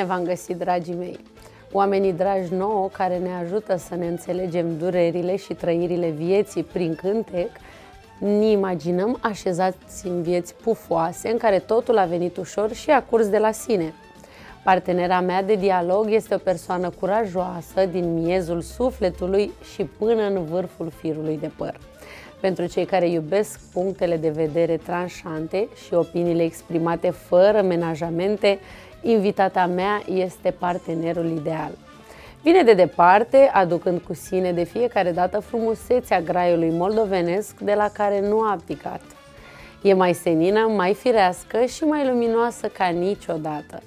Bine v-am găsit, dragii mei! Oamenii dragi nouă care ne ajută să ne înțelegem durerile și trăirile vieții prin cântec, ne imaginăm așezați în vieți pufoase în care totul a venit ușor și a curs de la sine. Partenera mea de dialog este o persoană curajoasă din miezul sufletului și până în vârful firului de păr. Pentru cei care iubesc punctele de vedere tranșante și opiniile exprimate fără menajamente, Invitata mea este partenerul ideal. Vine de departe, aducând cu sine de fiecare dată frumusețea graiului moldovenesc de la care nu a abdicat. E mai senină, mai firească și mai luminoasă ca niciodată.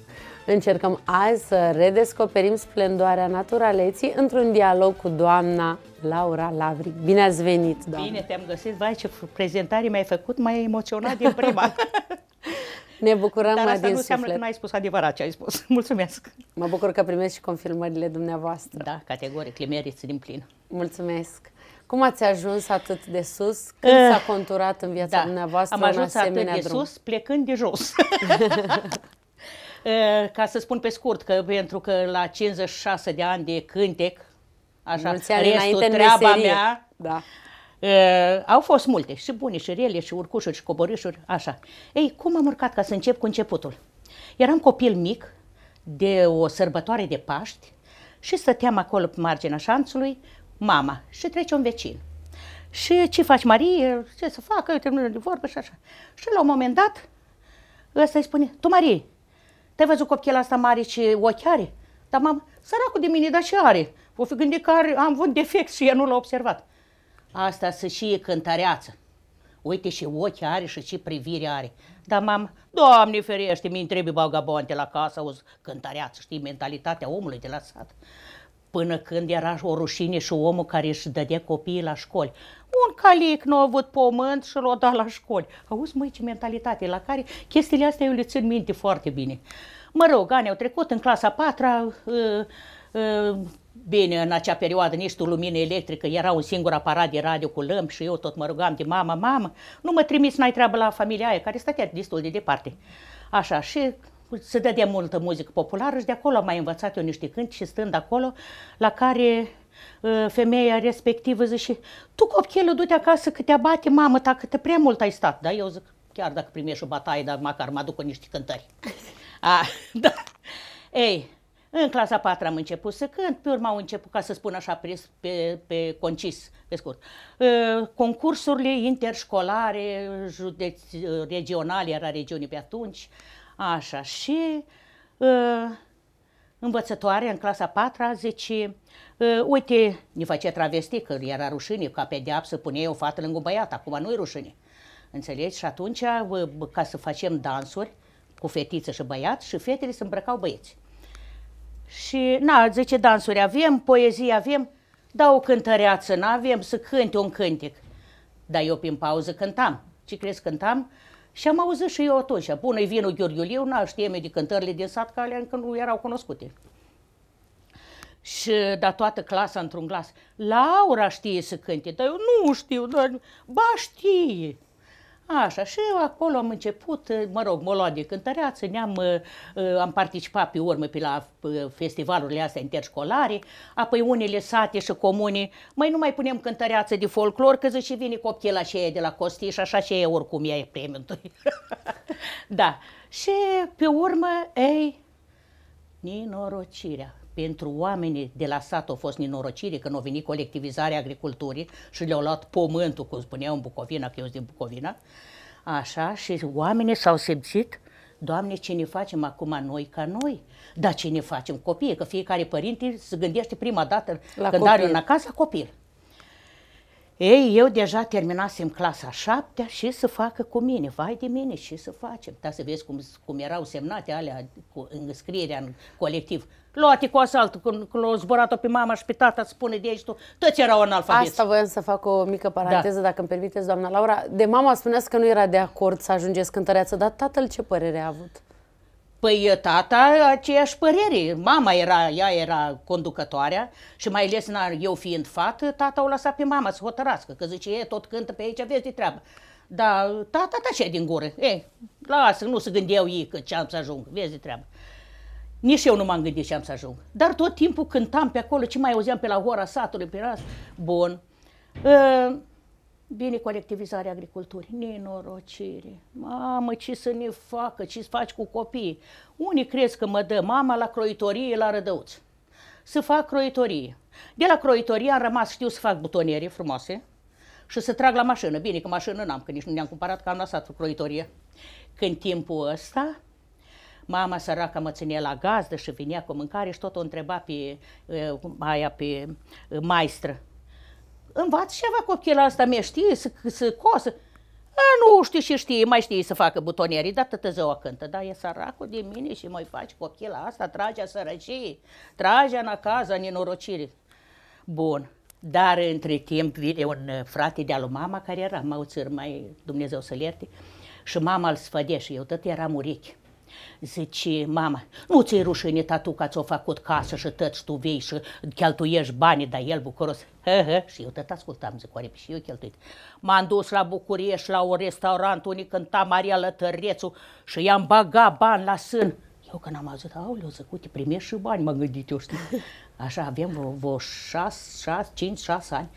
Încercăm azi să redescoperim splendoarea naturaleții într-un dialog cu doamna Laura Lavric. Bine ați venit, doamna! Bine te-am găsit! Vai, ce prezentare mi-ai făcut, m-ai emoționat din prima! Ne bucurăm Dar asta din nu înseamnă suflet. că n-ai spus adevărat ce ai spus. Mulțumesc! Mă bucur că primești și confirmările dumneavoastră. Da, categoric, le meriți din plin. Mulțumesc! Cum ați ajuns atât de sus? Eh, Când uh, s-a conturat în viața da, dumneavoastră am ajuns atât de drum? sus, plecând de jos. Eh, ca să spun pe scurt, că pentru că la 56 de ani de cântec, așa, Mulți ani restul treaba meserie. mea, da. Uh, au fost multe, și bune, și rele, și urcușuri, și coborâșuri, așa. Ei, cum am urcat ca să încep cu începutul? Eram copil mic de o sărbătoare de Paști și stăteam acolo pe marginea șanțului, mama, și trece un vecin. Și ce faci, Marie? Ce să facă? eu termină de vorbă și așa. Și la un moment dat, ăsta îi spune, tu, Marie, te-ai văzut copilul asta mare și ochi are? Dar, mamă, săracul de mine, dar ce are? O fi gândit că are, am avut defect și ea nu l-a observat. Asta să și e cântăreață. Uite și ochi are și ce privire are. Dar mamă, Doamne ferește, mi trebuie bagabonte la casă, o cântăreață, știi, mentalitatea omului de la sat. Până când era o rușine și omul care își dădea copiii la școli. Un calic nu a avut pământ și l-a dat la școli. Auzi, măi, ce mentalitate, la care chestiile astea eu le țin minte foarte bine. Mă rog, ani au trecut în clasa patra, uh, uh Bine, în acea perioadă nici tu lumină electrică, era un singur aparat de radio cu lămpi și eu tot mă rugam de mama, mamă, nu mă trimis, n-ai treabă la familia aia, care stătea destul de departe. Așa, și se dădea multă muzică populară și de acolo am mai învățat eu niște cânti și stând acolo, la care ă, femeia respectivă zice, tu copchilul du-te acasă că te abate mamă ta, că te prea mult ai stat. Da, eu zic, chiar dacă primești o bataie, dar măcar mă aduc cu niște cântări. A, da. Ei, în clasa 4 am început să cânt, pe urmă au început, ca să spun așa, pe, pe, pe concis, pe scurt. Ă, concursurile interșcolare, județ, ă, regionale, era regiunii pe atunci, așa, și ă, învățătoare în clasa 4 zice, uite, ne face travesti, că era rușine, ca să pune o fată lângă băiat, acum nu e rușine. Înțelegi? Și atunci, ca să facem dansuri cu fetiță și băiat, și fetele se îmbrăcau băieți. Și, na, zice, dansuri avem, poezie avem, dar o cântăreață nu avem să cânte un cântec. Dar eu prin pauză cântam. Ce crezi cântam? Și am auzit și eu atunci, e vinul Gheorghiuliu, na, știem de cântările din sat, că alea încă nu erau cunoscute. Și da toată clasa într-un glas. Laura știe să cânte, dar eu nu știu, dar ba știe. Așa, și eu acolo am început, mă rog, mă a luat de cântăreață, ne-am, am participat pe urmă pe la festivalurile astea interșcolare, apoi unele sate și comune, mai nu mai punem cântăreață de folclor, că zice vine copchila și e de la și așa și e oricum ea e premiul. da, și pe urmă, ei, ninorocirea pentru oamenii de la sat a fost nenorocire când a venit colectivizarea agriculturii și le-au luat pământul, cum spuneau în Bucovina, că eu sunt din Bucovina, așa, și oamenii s-au simțit Doamne, ce ne facem acum noi ca noi? Dar ce ne facem copiii? Că fiecare părinte se gândește prima dată la când copil. are în acasă copil. Ei, eu deja terminasem clasa a șaptea și să facă cu mine, vai de mine, și să facem. Da, să vezi cum, cum erau semnate alea cu scrierea în colectiv. Luate cu asaltul, când, când l-au zburat-o pe mama și pe tata, spune de aici tu, toți erau alfabet. Asta voiam să fac o mică paranteză, da. dacă îmi permiteți, doamna Laura. De mama spuneați că nu era de acord să ajungeți cântăreață, dar tatăl ce părere a avut? Păi tata aceeași părere, mama era, ea era conducătoarea și mai ales na, eu fiind fat, tata o lăsa pe mama să hotărască, că zice, e, tot cântă pe aici, vezi de treabă. Dar tata și din gură, e, lasă, nu se gândeau ei că ce am să ajung, vezi de treabă. Nici eu nu m-am gândit ce am să ajung. Dar tot timpul cântam pe acolo, ce mai auzeam pe la ora satului, pe la... Bun. Uh, Bine colectivizarea agriculturii, nenorocire. Mamă, ce să ne facă, ce faci cu copiii? Unii crezi că mă dă mama la croitorie, la rădăuț. Să fac croitorie. De la croitorie am rămas, știu să fac butoniere frumoase și să trag la mașină. Bine că mașină n-am, că nici nu ne-am cumpărat, că am lăsat croitorie. Când timpul ăsta, mama săracă mă ținea la gazdă și vinea cu mâncare și tot o întreba pe eh, aia, pe eh, maestră învață ceva copil asta mi știe să, să coasă. A, nu știu și știe, mai știe să facă butonierii, dar tătă ziua cântă. Dar e săracul de mine și mai faci copila asta, tragea sărăcii, tragea în acasă, în nenorocire. Bun. Dar între timp vine un uh, frate de-al mama care era mă mai Dumnezeu să-l ierte, și mama îl și eu tot eram urechi. Zice, mama, nu ți-e rușine tatu că ți-o făcut casă și tăți tu vei și cheltuiești banii, dar el bucuros. Hă, hă. Și eu tot ascultam, zic, oare și eu cheltuit. M-am dus la București, la un restaurant, unii cânta Maria Lătărețu și i-am băgat bani la sân. Eu când am auzit, le-o zic, uite, primești și bani, m-am gândit, eu știu. Așa, avem vreo, vreo șase, șase, cinci, șase ani.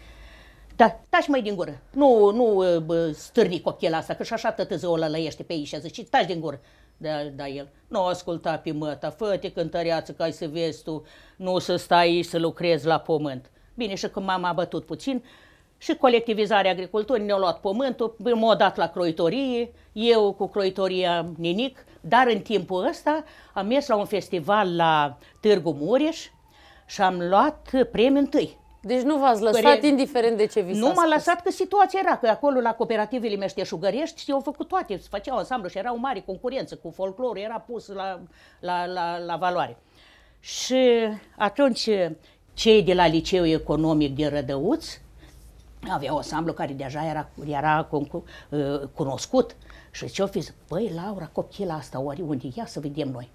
Da, taci mai din gură. Nu, nu bă, stârni copchela asta, că și așa tătă o lălăiește pe ei și a zis, taci din gură de da, el. Nu asculta pe măta, fă-te cântăreață ca să vezi tu, nu să stai aici să lucrezi la pământ. Bine, și când mama a bătut puțin, și colectivizarea agriculturii ne-a luat pământul, m-a dat la croitorie, eu cu croitoria ninic, dar în timpul ăsta am mers la un festival la Târgu Mureș și am luat premiul întâi. Deci nu v-ați lăsat Părere... indiferent de ce vi Nu m-a lăsat că situația era, că acolo la cooperativele meșteșugărești și au făcut toate, se făceau ansamblu și era o mare concurență cu folclorul, era pus la, la, la, la valoare. Și atunci cei de la liceul economic din Rădăuț aveau o ansamblu care deja era, era uh, cunoscut și ce-o fi zis, băi, Laura, copila asta, ori unde? Ia să vedem noi.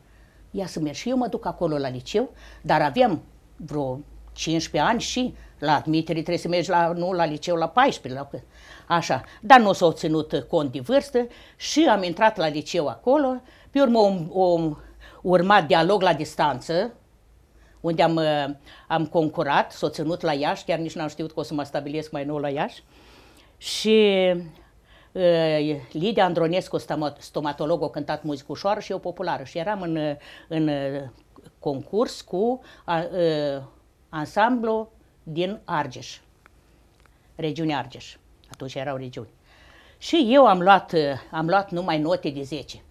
Ia să merg. Și eu mă duc acolo la liceu, dar avem vreo 15 ani și la admitere trebuie să mergi la, nu la liceu la 14, la, așa. Dar nu s-au ținut cont de vârstă și am intrat la liceu acolo. Pe urmă am, um, am um, urmat dialog la distanță, unde am, uh, am concurat, s-a ținut la Iași, chiar nici n-am știut că o să mă stabilesc mai nou la Iași. Și uh, Lidia Andronescu, stomatolog, a cântat muzică ușoară și eu populară. Și eram în, în uh, concurs cu uh, ansamblu din Argeș, regiunea Argeș. Atunci erau regiuni. Și eu am luat, uh, am luat numai note de 10.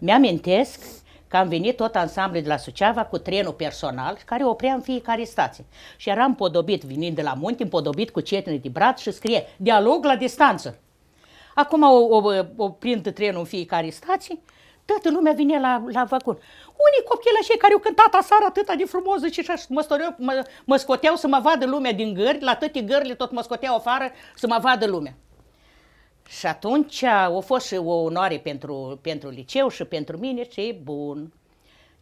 Mi-amintesc că am venit tot ansamblul de la Suceava cu trenul personal care oprea în fiecare stație. Și eram podobit, venind de la munte, împodobit cu cetinii de braț și scrie dialog la distanță. Acum o, o, o prind trenul în fiecare stație toată lumea vine la, la vagon. Unii copchele cei care au cântat asară atâta de frumos, și și mă, mă, mă scoteau să mă vadă lumea din gări, la toate gările tot mă scoteau afară să mă vadă lumea. Și atunci a fost și o onoare pentru, pentru liceu și pentru mine, ce e bun.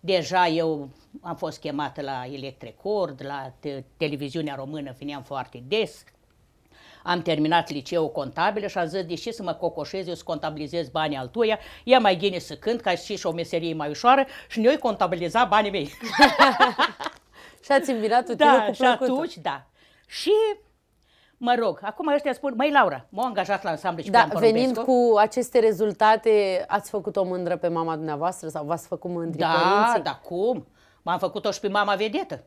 Deja eu am fost chemată la Electrecord, la te- televiziunea română, veneam foarte des am terminat liceul contabil și am zis, deși să mă cocoșez, eu să contabilizez banii altuia, e mai gine să cânt, ca și și o meserie mai ușoară și noi contabiliza banii mei. și ați îmbinat da, cu și atunci, da. Și Mă rog, acum ăștia spun, măi Laura, m-au angajat la ansamblu și Da, venind cu aceste rezultate, ați făcut-o mândră pe mama dumneavoastră sau v-ați făcut mândri da, părinții? Da, cum? M-am făcut-o și pe mama vedetă.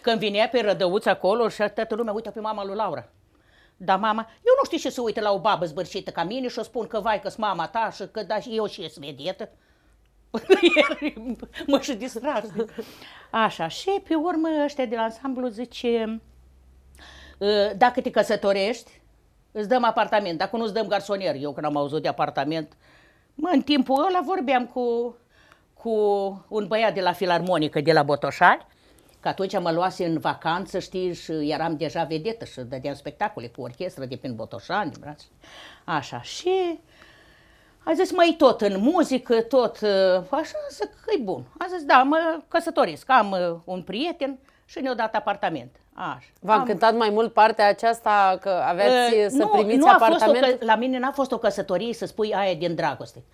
Când vinea pe rădăuț acolo și toată lumea, uite pe mama lui Laura. Da, mama, eu nu știu ce să uită la o babă zbârșită ca mine și o spun că vai că mama ta și că da, eu și sunt vedetă. mă și distras. Așa, și pe urmă ăștia de la ansamblu zice, ă, dacă te căsătorești, îți dăm apartament, dacă nu îți dăm garsonier, eu când am auzit de apartament, mă, în timpul ăla vorbeam cu, cu un băiat de la filarmonică, de la Botoșani, Că atunci mă luase în vacanță, știi, și eram deja vedetă și dădeam spectacole cu orchestră de prin Botoșani, așa. Și a zis, mai tot în muzică, tot uh, așa, zic că e bun. A zis, da, mă căsătoresc, am uh, un prieten și ne-a dat apartament. Așa. V-a cântat mai mult partea aceasta că aveți uh, să nu, primiți nu a apartament? Fost o, la mine n-a fost o căsătorie să spui aia din dragoste.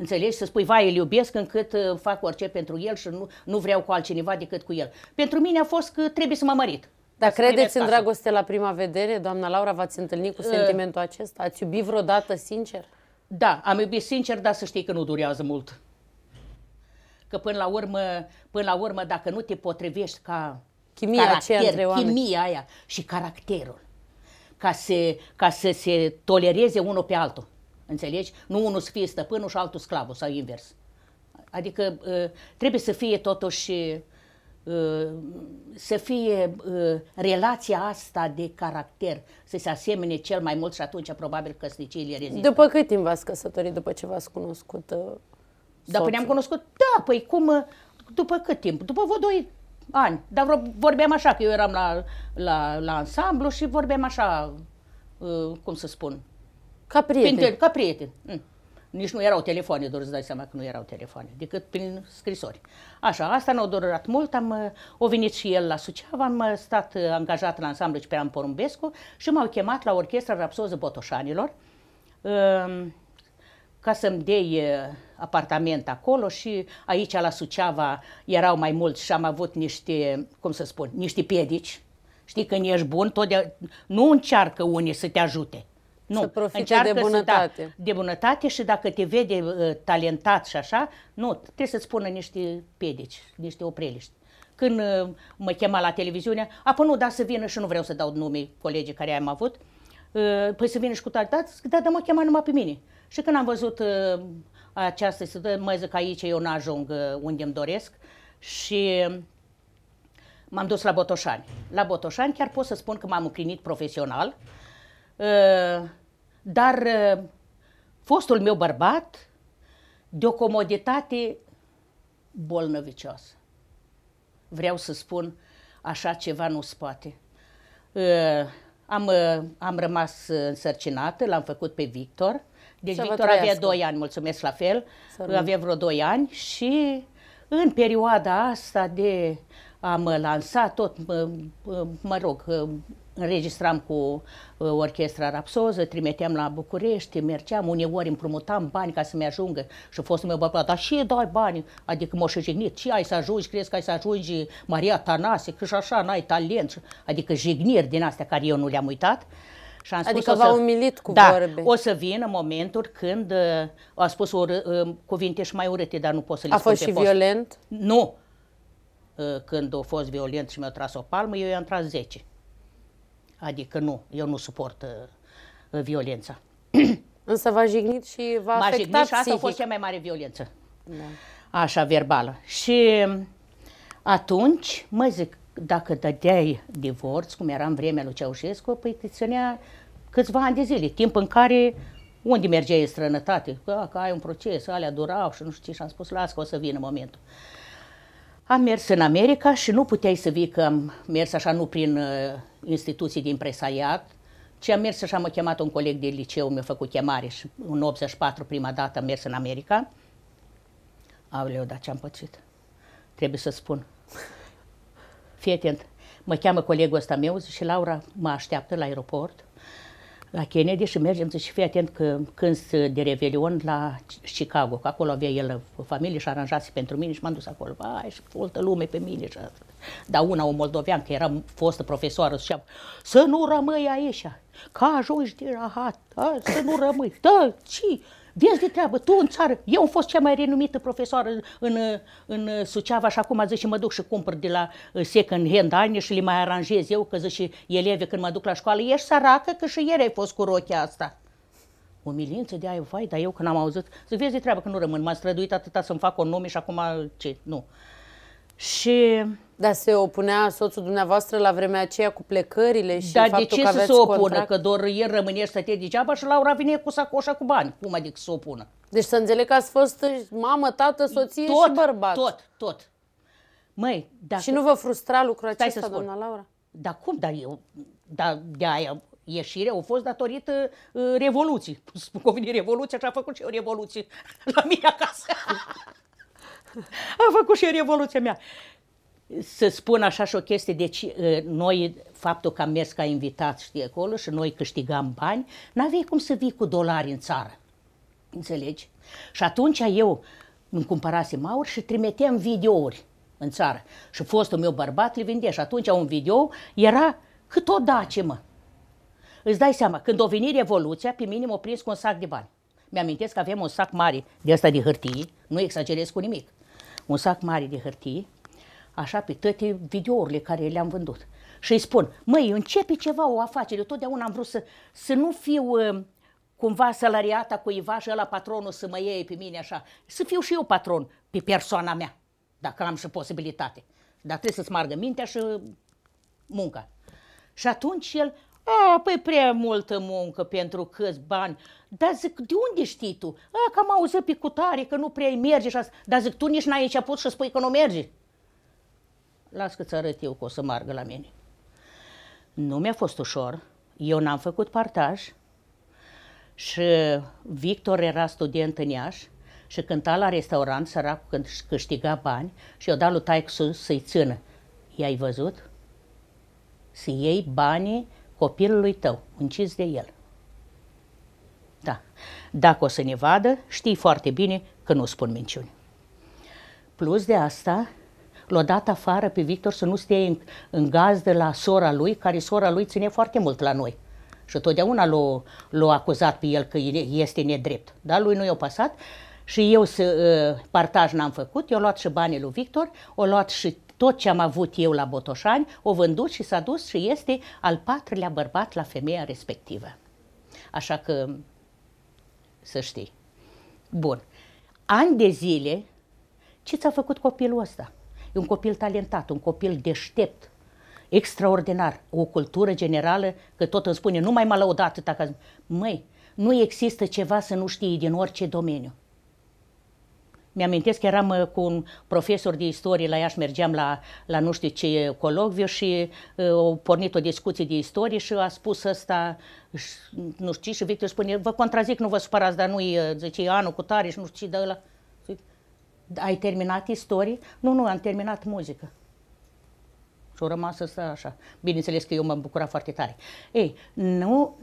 Înțelegi? Să spui, vai, îl iubesc încât uh, fac orice pentru el și nu, nu vreau cu altcineva decât cu el. Pentru mine a fost că trebuie să mă mărit. Dar credeți în dragoste la prima vedere? Doamna Laura, v-ați întâlnit cu uh. sentimentul acesta? Ați iubit vreodată sincer? Da, am iubit sincer, dar să știi că nu durează mult. Că până la urmă, până la urmă dacă nu te potrivești ca chimia caracter, aceea între oameni. chimia aia și caracterul, ca să, ca să se tolereze unul pe altul. Înțelegi? Nu unul să fie stăpânul și altul sclavul sau invers. Adică ă, trebuie să fie totuși ă, să fie ă, relația asta de caracter, să se asemene cel mai mult și atunci probabil căsniciile rezistă. După cât timp v-ați căsătorit după ce v-ați cunoscut uh, Dar până am cunoscut, da, păi cum, după cât timp? După vreo doi ani. Dar vorbeam așa, că eu eram la, la, la ansamblu și vorbeam așa, cum să spun, ca prieten. ca prieten. Mm. Nici nu erau telefoane, doar îți dai seama că nu erau telefoane, decât prin scrisori. Așa, asta ne-a durat mult, am, o venit și el la Suceava, am stat uh, angajat la ansamblu Ciprian Porumbescu și m-au chemat la Orchestra Rapsoză Botoșanilor um, ca să-mi dei uh, apartament acolo și aici la Suceava erau mai mulți și am avut niște, cum să spun, niște piedici. Știi, când ești bun, tot de, nu încearcă unii să te ajute nu, să profite încearcă de bunătate. Să, da, de bunătate și dacă te vede uh, talentat și așa, nu, trebuie să-ți pună niște pedici, niște opreliști. Când uh, mă chema la televiziune, apă nu, da să vină și nu vreau să dau nume colegii care am avut, uh, păi să vină și cu talentat, da, da, da, mă chema numai pe mine. Și când am văzut uh, această, situație, mă zic aici, eu nu ajung uh, unde îmi doresc și uh, m-am dus la Botoșani. La Botoșani chiar pot să spun că m-am împlinit profesional, uh, dar uh, fostul meu bărbat, de o comoditate bolnăvicioasă. Vreau să spun, așa ceva nu se poate. Uh, am, uh, am rămas însărcinată, l-am făcut pe Victor. Deci Victor trăiască. avea 2 ani, mulțumesc la fel, Sărând. avea vreo 2 ani și în perioada asta de am lansat tot, mă, mă rog, înregistram cu uh, orchestra Rapsoză, trimiteam la București, mergeam, uneori împrumutam bani ca să-mi ajungă și fost meu bărbat, dar Și dai bani? Adică m o și jignit, ce ai să ajungi, crezi că ai să ajungi Maria Tanase, că și așa n-ai talent, adică jigniri din astea care eu nu le-am uitat. Și am adică v-a umilit cu da, vorbe. o să vină momentul când uh, a spus ură, uh, cuvinte și mai urâte, dar nu pot să le a spun A fost și post. violent? Nu. Uh, când a fost violent și mi-a tras o palmă, eu i-am tras 10. Adică nu, eu nu suport uh, uh violența. Însă v-a jignit și v-a afectat jignit și psihic. asta a fost cea mai mare violență. Da. Așa, verbală. Și um, atunci, mă zic, dacă dădeai divorț, cum era în vremea lui Ceaușescu, păi te ținea câțiva ani de zile, timp în care unde mergeai în străinătate? Că, că ai un proces, alea durau și nu știu ce. Și am spus, las că o să vină momentul. Uh, am mers în America și nu puteai să vii că am mers așa nu prin uh, instituții din presaiat, ci am mers m am chemat un coleg de liceu, mi-a făcut chemare și în 84 prima dată am mers în America. Aoleu, dar ce-am pățit? Trebuie să spun. Fii atent. Mă cheamă colegul ăsta meu, și Laura mă așteaptă la aeroport la Kennedy și mergem să și fii atent că când de Revelion la Chicago, că acolo avea el familie și aranjase pentru mine și m-am dus acolo. Vai, și multă lume pe mine. Și... Dar una, o moldovean, că era fostă profesoară, și să nu rămâi aici, că ajungi de rahat, a, să nu rămâi. Da, ce? Vezi de treabă, tu în țară, eu am fost cea mai renumită profesoară în, în Suceava și acum zic și mă duc și cumpăr de la uh, second hand ani și le mai aranjez eu, că zic și eleve când mă duc la școală, ești săracă că și ieri ai fost cu rochia asta. O milință de aia, vai, dar eu când am auzit, zic, vezi de treabă că nu rămân, m-am străduit atâta să-mi fac o nume și acum ce, nu. Și dar se opunea soțul dumneavoastră la vremea aceea cu plecările și Dar faptul de ce că să se opună? Contract? Că doar el rămâne te degeaba și Laura vine cu sacoșa cu bani. Cum adică să opună? Deci să înțeleg că ați fost mamă, tată, soție tot, și bărbat. Tot, tot. Măi, dacă... Și nu vă frustra lucrul acesta, doamna Laura? Da cum? Dar eu... Da, de aia ieșirea au fost datorită uh, revoluții. Spun că vine revoluția și a făcut și o revoluție la mine acasă. a făcut și revoluția mea să spun așa și o chestie, deci uh, noi, faptul că am mers ca invitat, știi, acolo și noi câștigam bani, n-aveai cum să vii cu dolari în țară, înțelegi? Și atunci eu îmi cumpărasem aur și trimiteam videouri în țară. Și fostul meu bărbat le vindea și atunci un video era cât o dace, mă. Îți dai seama, când o veni Revoluția, pe mine m-a prins cu un sac de bani. mi am că aveam un sac mare de asta de hârtii, nu exagerez cu nimic, un sac mare de hârtii așa pe toate videourile care le-am vândut. Și îi spun, măi, începe ceva o afacere, totdeauna am vrut să, să nu fiu ă, cumva salariata cuiva și la patronul să mă iei pe mine așa, să fiu și eu patron pe persoana mea, dacă am și posibilitate. Dar trebuie să-ți margă mintea și munca. Și atunci el, a, păi prea multă muncă pentru câți bani. Dar zic, de unde știi tu? A, că am auzit pe cutare, că nu prea merge și asta. Dar zic, tu nici n-ai început și spui că nu merge las că-ți arăt eu că o să margă la mine. Nu mi-a fost ușor, eu n-am făcut partaj și Victor era student în Iași și cânta la restaurant, săracul când câștiga bani și i-o dat lui taicu să-i țină. I-ai văzut? Să iei banii copilului tău, încis de el. Da. Dacă o să ne vadă, știi foarte bine că nu spun minciuni. Plus de asta, l-a dat afară pe Victor să nu stea în, în de la sora lui, care sora lui ține foarte mult la noi. Și totdeauna l-a, l-a acuzat pe el că este nedrept. Dar lui nu i-a pasat și eu să, ă, partaj n-am făcut, eu luat și banii lui Victor, o luat și tot ce am avut eu la Botoșani, o vândut și s-a dus și este al patrulea bărbat la femeia respectivă. Așa că să știi. Bun. Ani de zile, ce ți-a făcut copilul ăsta? E un copil talentat, un copil deștept, extraordinar, o cultură generală, că tot îmi spune, nu mai mă a lăudat atâta Măi, nu există ceva să nu știi din orice domeniu. Mi-amintesc că eram uh, cu un profesor de istorie la Iași, mergeam la, la nu știu ce colocviu și uh, au pornit o discuție de istorie și a spus ăsta, nu știu ce, și Victor spune, vă contrazic, nu vă supărați, dar nu-i, uh, zice, anul cu tare și nu știu ce de ăla. Ai terminat istorie? Nu, nu, am terminat muzică. Și-o rămas să așa. Bineînțeles că eu m-am bucurat foarte tare. Ei, nu,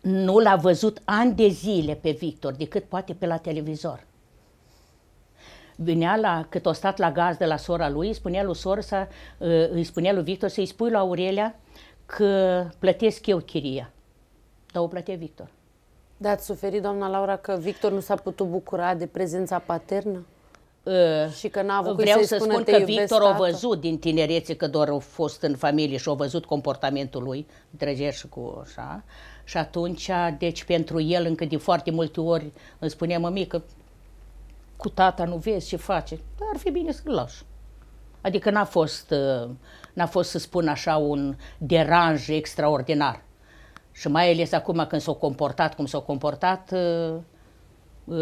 nu l-a văzut ani de zile pe Victor, decât poate pe la televizor. Vinea la, cât o stat la gaz de la sora lui, îi spunea lui sora, să, ă, îi spunea lui Victor să-i spui la Aurelia că plătesc eu chiria. Dar o plătea Victor. Da, ați suferit, doamna Laura, că Victor nu s-a putut bucura de prezența paternă? Ă, și că n-a avut vreau să spun că Victor a văzut din tinerețe, că doar a fost în familie și au văzut comportamentul lui, drăgeș și cu așa. Și atunci, deci pentru el, încă de foarte multe ori îmi spunea mămică, cu tata nu vezi ce face, dar ar fi bine să-l lași. Adică n-a fost, ă, n-a fost să spun așa un deranj extraordinar. Și mai ales acum când s-au comportat cum s-au comportat, uh, Uh,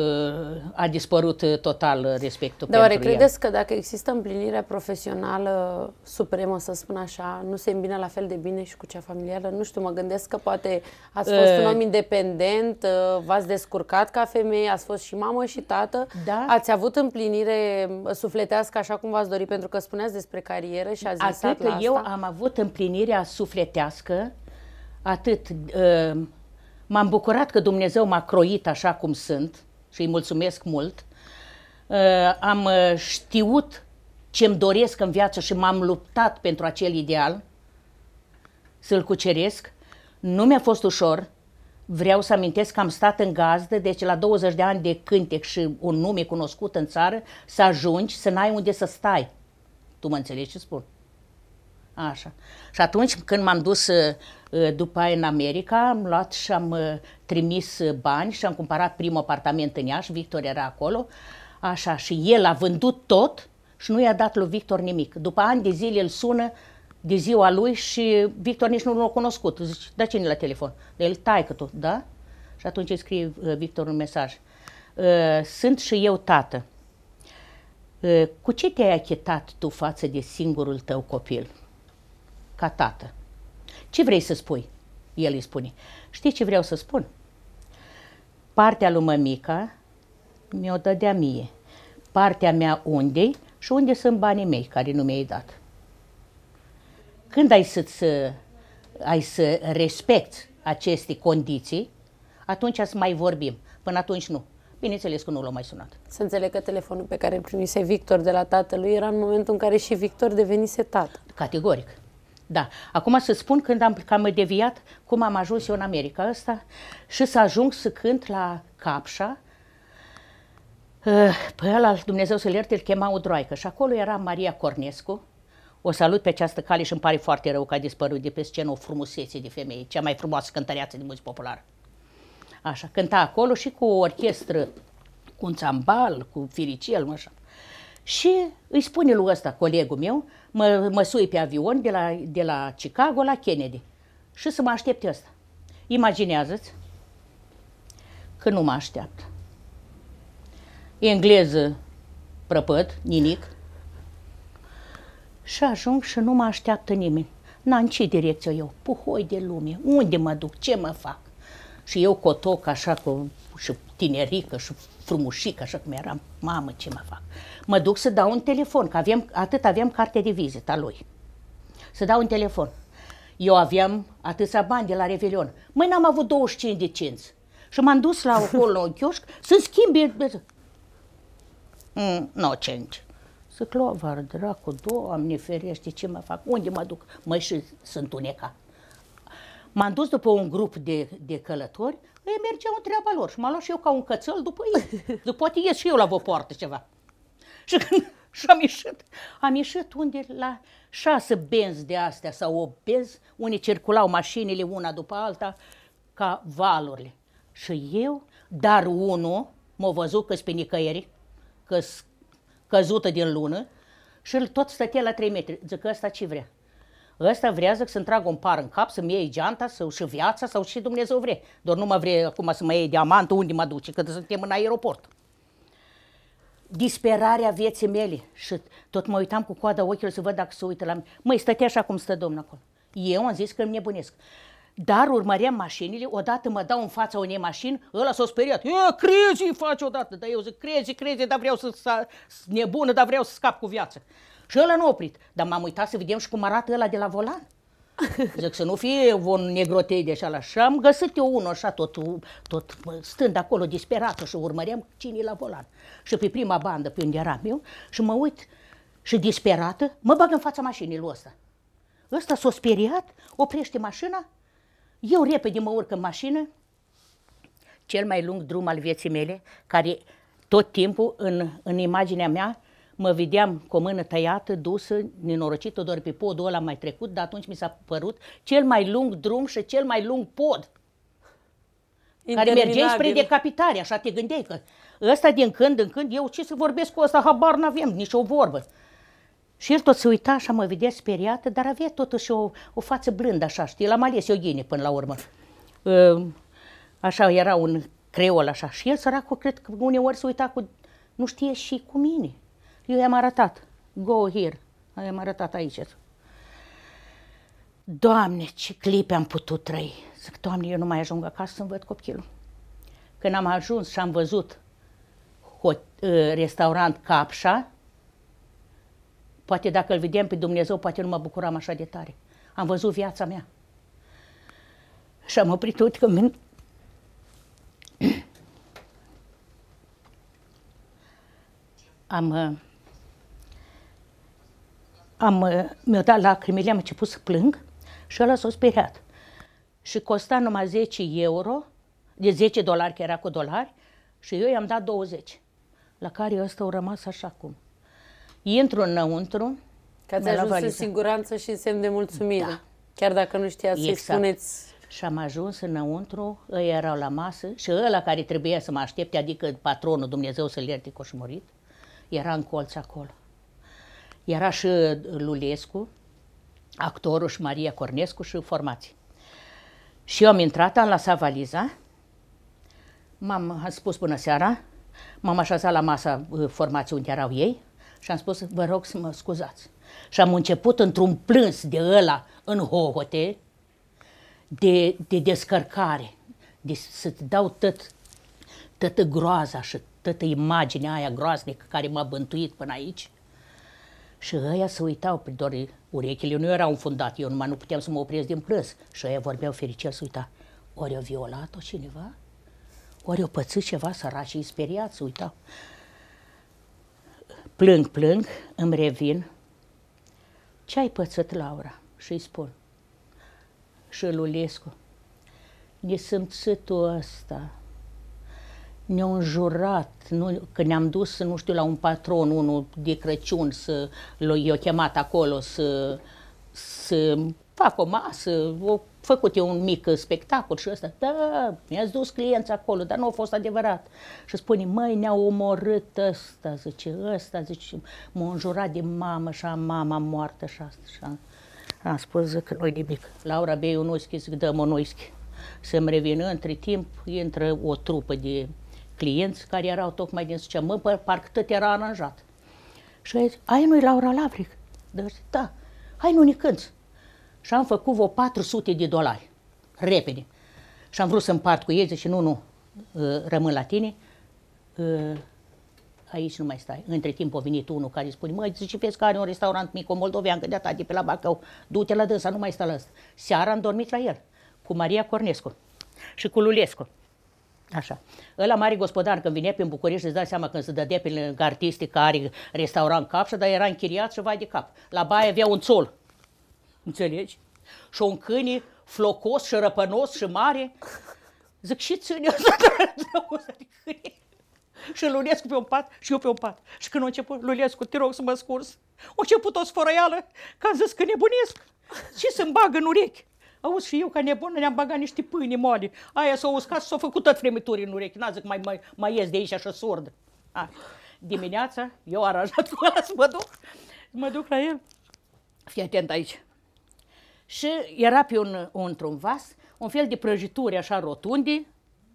a dispărut uh, total uh, respectul Dar pentru Dar credeți el. că dacă există împlinirea profesională supremă, să spun așa, nu se îmbină la fel de bine și cu cea familială? Nu știu, mă gândesc că poate ați fost uh, un om independent, v-ați descurcat ca femeie, ați fost și mamă și tată, da? ați avut împlinire sufletească așa cum v-ați dorit, pentru că spuneați despre carieră și ați visat Atât la asta. eu am avut împlinirea sufletească, atât uh, m-am bucurat că Dumnezeu m-a croit așa cum sunt, și îi mulțumesc mult. Uh, am uh, știut ce-mi doresc în viață și m-am luptat pentru acel ideal, să-l cuceresc. Nu mi-a fost ușor. Vreau să amintesc că am stat în gazdă, deci la 20 de ani de cântec și un nume cunoscut în țară, să ajungi să n-ai unde să stai. Tu mă înțelegi ce spun? Așa. Și atunci când m-am dus uh, uh, după aia în America, am luat și am uh, trimis bani și am cumpărat primul apartament în Iași, Victor era acolo, așa, și el a vândut tot și nu i-a dat lui Victor nimic. După ani de zile îl sună de ziua lui și Victor nici nu l-a cunoscut. Zice, da cine la telefon? De el, că tu, da? Și atunci îi scrie Victor un mesaj. Sunt și eu tată. Cu ce te-ai achitat tu față de singurul tău copil? ca tată. Ce vrei să spui? El îi spune. Știi ce vreau să spun? Partea lui mămica mi-o dădea mie. Partea mea unde și unde sunt banii mei care nu mi-ai dat. Când ai să, ai să respecti aceste condiții, atunci să mai vorbim. Până atunci nu. Bineînțeles că nu l-am mai sunat. Să înțeleg că telefonul pe care îl primise Victor de la tatălui era în momentul în care și Victor devenise tată. Categoric. Da. Acum să spun când am, că am deviat, cum am ajuns eu în America asta și să ajung să cânt la Capșa, eh, pe păi ăla, Dumnezeu să-l ierte, îl chema Udroaică și acolo era Maria Cornescu, o salut pe această cale și îmi pare foarte rău că a dispărut de pe scenă o frumusețe de femeie, cea mai frumoasă cântăreață de muzică populară. Așa, cânta acolo și cu o orchestră, cu un țambal, cu firicel, așa. Și îi spune lui ăsta, colegul meu, mă, mă sui pe avion de la, de la Chicago la Kennedy și să mă aștepte ăsta. Imaginează-ți că nu mă așteaptă. Engleză prăpăt, nimic. Și ajung și nu mă așteaptă nimeni. Na, în ce direcție eu? Puhoi de lume. Unde mă duc? Ce mă fac? Și eu cotoc așa cu și tinerică și frumușică, așa cum eram, mamă, ce mă fac. Mă duc să dau un telefon, că aveam, atât aveam carte de vizită a lui. Să dau un telefon. Eu aveam atâția bani de la Revelion. Măi, n-am avut 25 de cinți. Și m-am dus la acolo în chioșc să schimbe... Mm, no, cinci. Să clovar, dracu, doamne ferește, ce mă fac? Unde mă duc? Măi, și sunt uneca. M-am dus după un grup de, de călători ei mergeau în treaba lor și m-am luat și eu ca un cățel după ei. După poate ies și eu la vă poartă ceva. Și când și am ieșit, am ieșit unde la șase benzi de astea sau o benzi, unde circulau mașinile una după alta ca valurile. Și eu, dar unul m-a văzut că pe nicăieri, că căzută din lună și el tot stătea la 3 metri. Zic, ăsta ce vrea? Ăsta vrea să întragă un par în cap, să-mi iei geanta să și viața sau și Dumnezeu vrea. Doar nu mă vrea acum să mă iei diamantul unde mă duce, că suntem în aeroport. Disperarea vieții mele și tot mă uitam cu coada ochilor să văd dacă se uită la mine. Măi, stătea așa cum stă domnul acolo. Eu am zis că îmi nebunesc. Dar urmăream mașinile, odată mă dau în fața unei mașini, ăla s-a speriat. E, crezi, faci odată. Dar eu zic, crezi, crezi, dar vreau să, să nebună, dar vreau să scap cu viața. Și ăla nu a oprit. Dar m-am uitat să vedem și cum arată ăla de la volan. Zic să nu fie un negrotei de așa Și am găsit eu unul așa tot, tot stând acolo disperat și urmăream cine e la volan. Și pe prima bandă pe unde eram eu și mă uit și disperată mă bag în fața mașinii lui ăsta. Ăsta s-a speriat, oprește mașina, eu repede mă urc în mașină, cel mai lung drum al vieții mele, care tot timpul în, în imaginea mea mă vedeam cu o mână tăiată, dusă, nenorocită doar pe podul ăla mai trecut, dar atunci mi s-a părut cel mai lung drum și cel mai lung pod. Care mergeai spre decapitare, așa te gândeai că ăsta din când în când, eu ce să vorbesc cu ăsta, habar n-avem, nici o vorbă. Și el tot se uita așa, mă vedea speriată, dar avea totuși o, o față blândă așa, știi, l-am ales eu ghine până la urmă. Ă, așa era un creol așa și el săracul cred că uneori se uita cu, nu știe și cu mine. Eu i-am arătat. Go here. Eu i-am arătat aici. Doamne, ce clipe am putut trăi. Zic, Doamne, eu nu mai ajung acasă să-mi văd copilul. Când am ajuns și am văzut uh, restaurant Capșa, poate dacă îl vedem pe Dumnezeu, poate nu mă bucuram așa de tare. Am văzut viața mea. Și am oprit tot când am uh, am, uh, mi-au dat lacrimile, am început să plâng și ăla s-a speriat. Și costa numai 10 euro, de 10 dolari, că era cu dolari, și eu i-am dat 20, la care ăsta au rămas așa cum. Intru înăuntru. Că ați ajuns în siguranță și în semn de mulțumire. Da. Chiar dacă nu știați exact. să-i spuneți și am ajuns înăuntru, ei erau la masă și ăla care trebuia să mă aștepte, adică patronul Dumnezeu să-l ierte coșmorit, era în colț acolo. Era și Lulescu, actorul și Maria Cornescu și formații. Și eu am intrat, am lăsat valiza, m-am spus bună seara, m-am așezat la masa uh, formației unde erau ei și am spus, vă rog să mă scuzați. Și am început într-un plâns de ăla în hohote, de, de descărcare, de să-ți dau tot, toată groaza și toată imaginea aia groaznică care m-a bântuit până aici, și ăia se uitau, doar urechile nu erau înfundate, eu numai nu puteam să mă opresc din plâns. Și ăia vorbeau fericit, se uita, ori o violat-o cineva, ori o pățit ceva, și speriați, se uitau. Plâng, plâng, îmi revin. Ce ai pățit, Laura? Și îi spun. Și Lulescu, ne sunt ăsta, ne-au înjurat, nu, că ne-am dus, nu știu, la un patron, unul de Crăciun, să i-au chemat acolo să, să fac o masă, o făcut eu un mic spectacol și ăsta, da, mi a dus clienți acolo, dar nu a fost adevărat. Și spune, măi, ne-a omorât ăsta, zice, ăsta, zice, m-a înjurat de mamă și mama moartă și asta. Și am, am spus, zic, nu nimic. Laura bei un uschi, zic, dă-mă un uschi. Să-mi revină, între timp, intră o trupă de clienți care erau tocmai din ce mă, parcă tot era aranjat. Și a zis, ai nu-i Laura Lavric? Deci, da, hai nu ne cânți. Și am făcut vreo 400 de dolari, repede. Și am vrut să împart cu ei, și nu, nu, ă, rămân la tine, ă, aici nu mai stai. Între timp a venit unul care îi spune, măi, zice, vezi că are un restaurant mic, o moldoveancă de-a de pe la Bacău, du-te la dânsa, nu mai stă la asta. Seara am dormit la el, cu Maria Cornescu și cu Lulescu. Așa. Ăla mare gospodar, când vine prin București, îți dai seama când se dădea pe lângă artistic, care restaurant capșa, dar era închiriat și vai de cap. La baie avea un țol. Înțelegi? Și un câine flocos și răpănos și mare. Zic, și ține Și Lunescu pe un pat și eu pe un pat. Și când a început, Lunescu, te rog să mă scurs. A început o sfărăială, că am zis că nebunesc. Și să-mi bag în urechi. Auzi, și eu ca nebună ne-am băgat niște pâine moale. Aia s-a uscat și s-a făcut tot fremituri în urechi. N-a zic, mai, mai, mai ies de aici așa surd. A. Dimineața, eu aranjat cu ăla să mă duc. Mă duc la el. Fii atent aici. Și era pe un, într-un vas, un fel de prăjituri așa rotunde,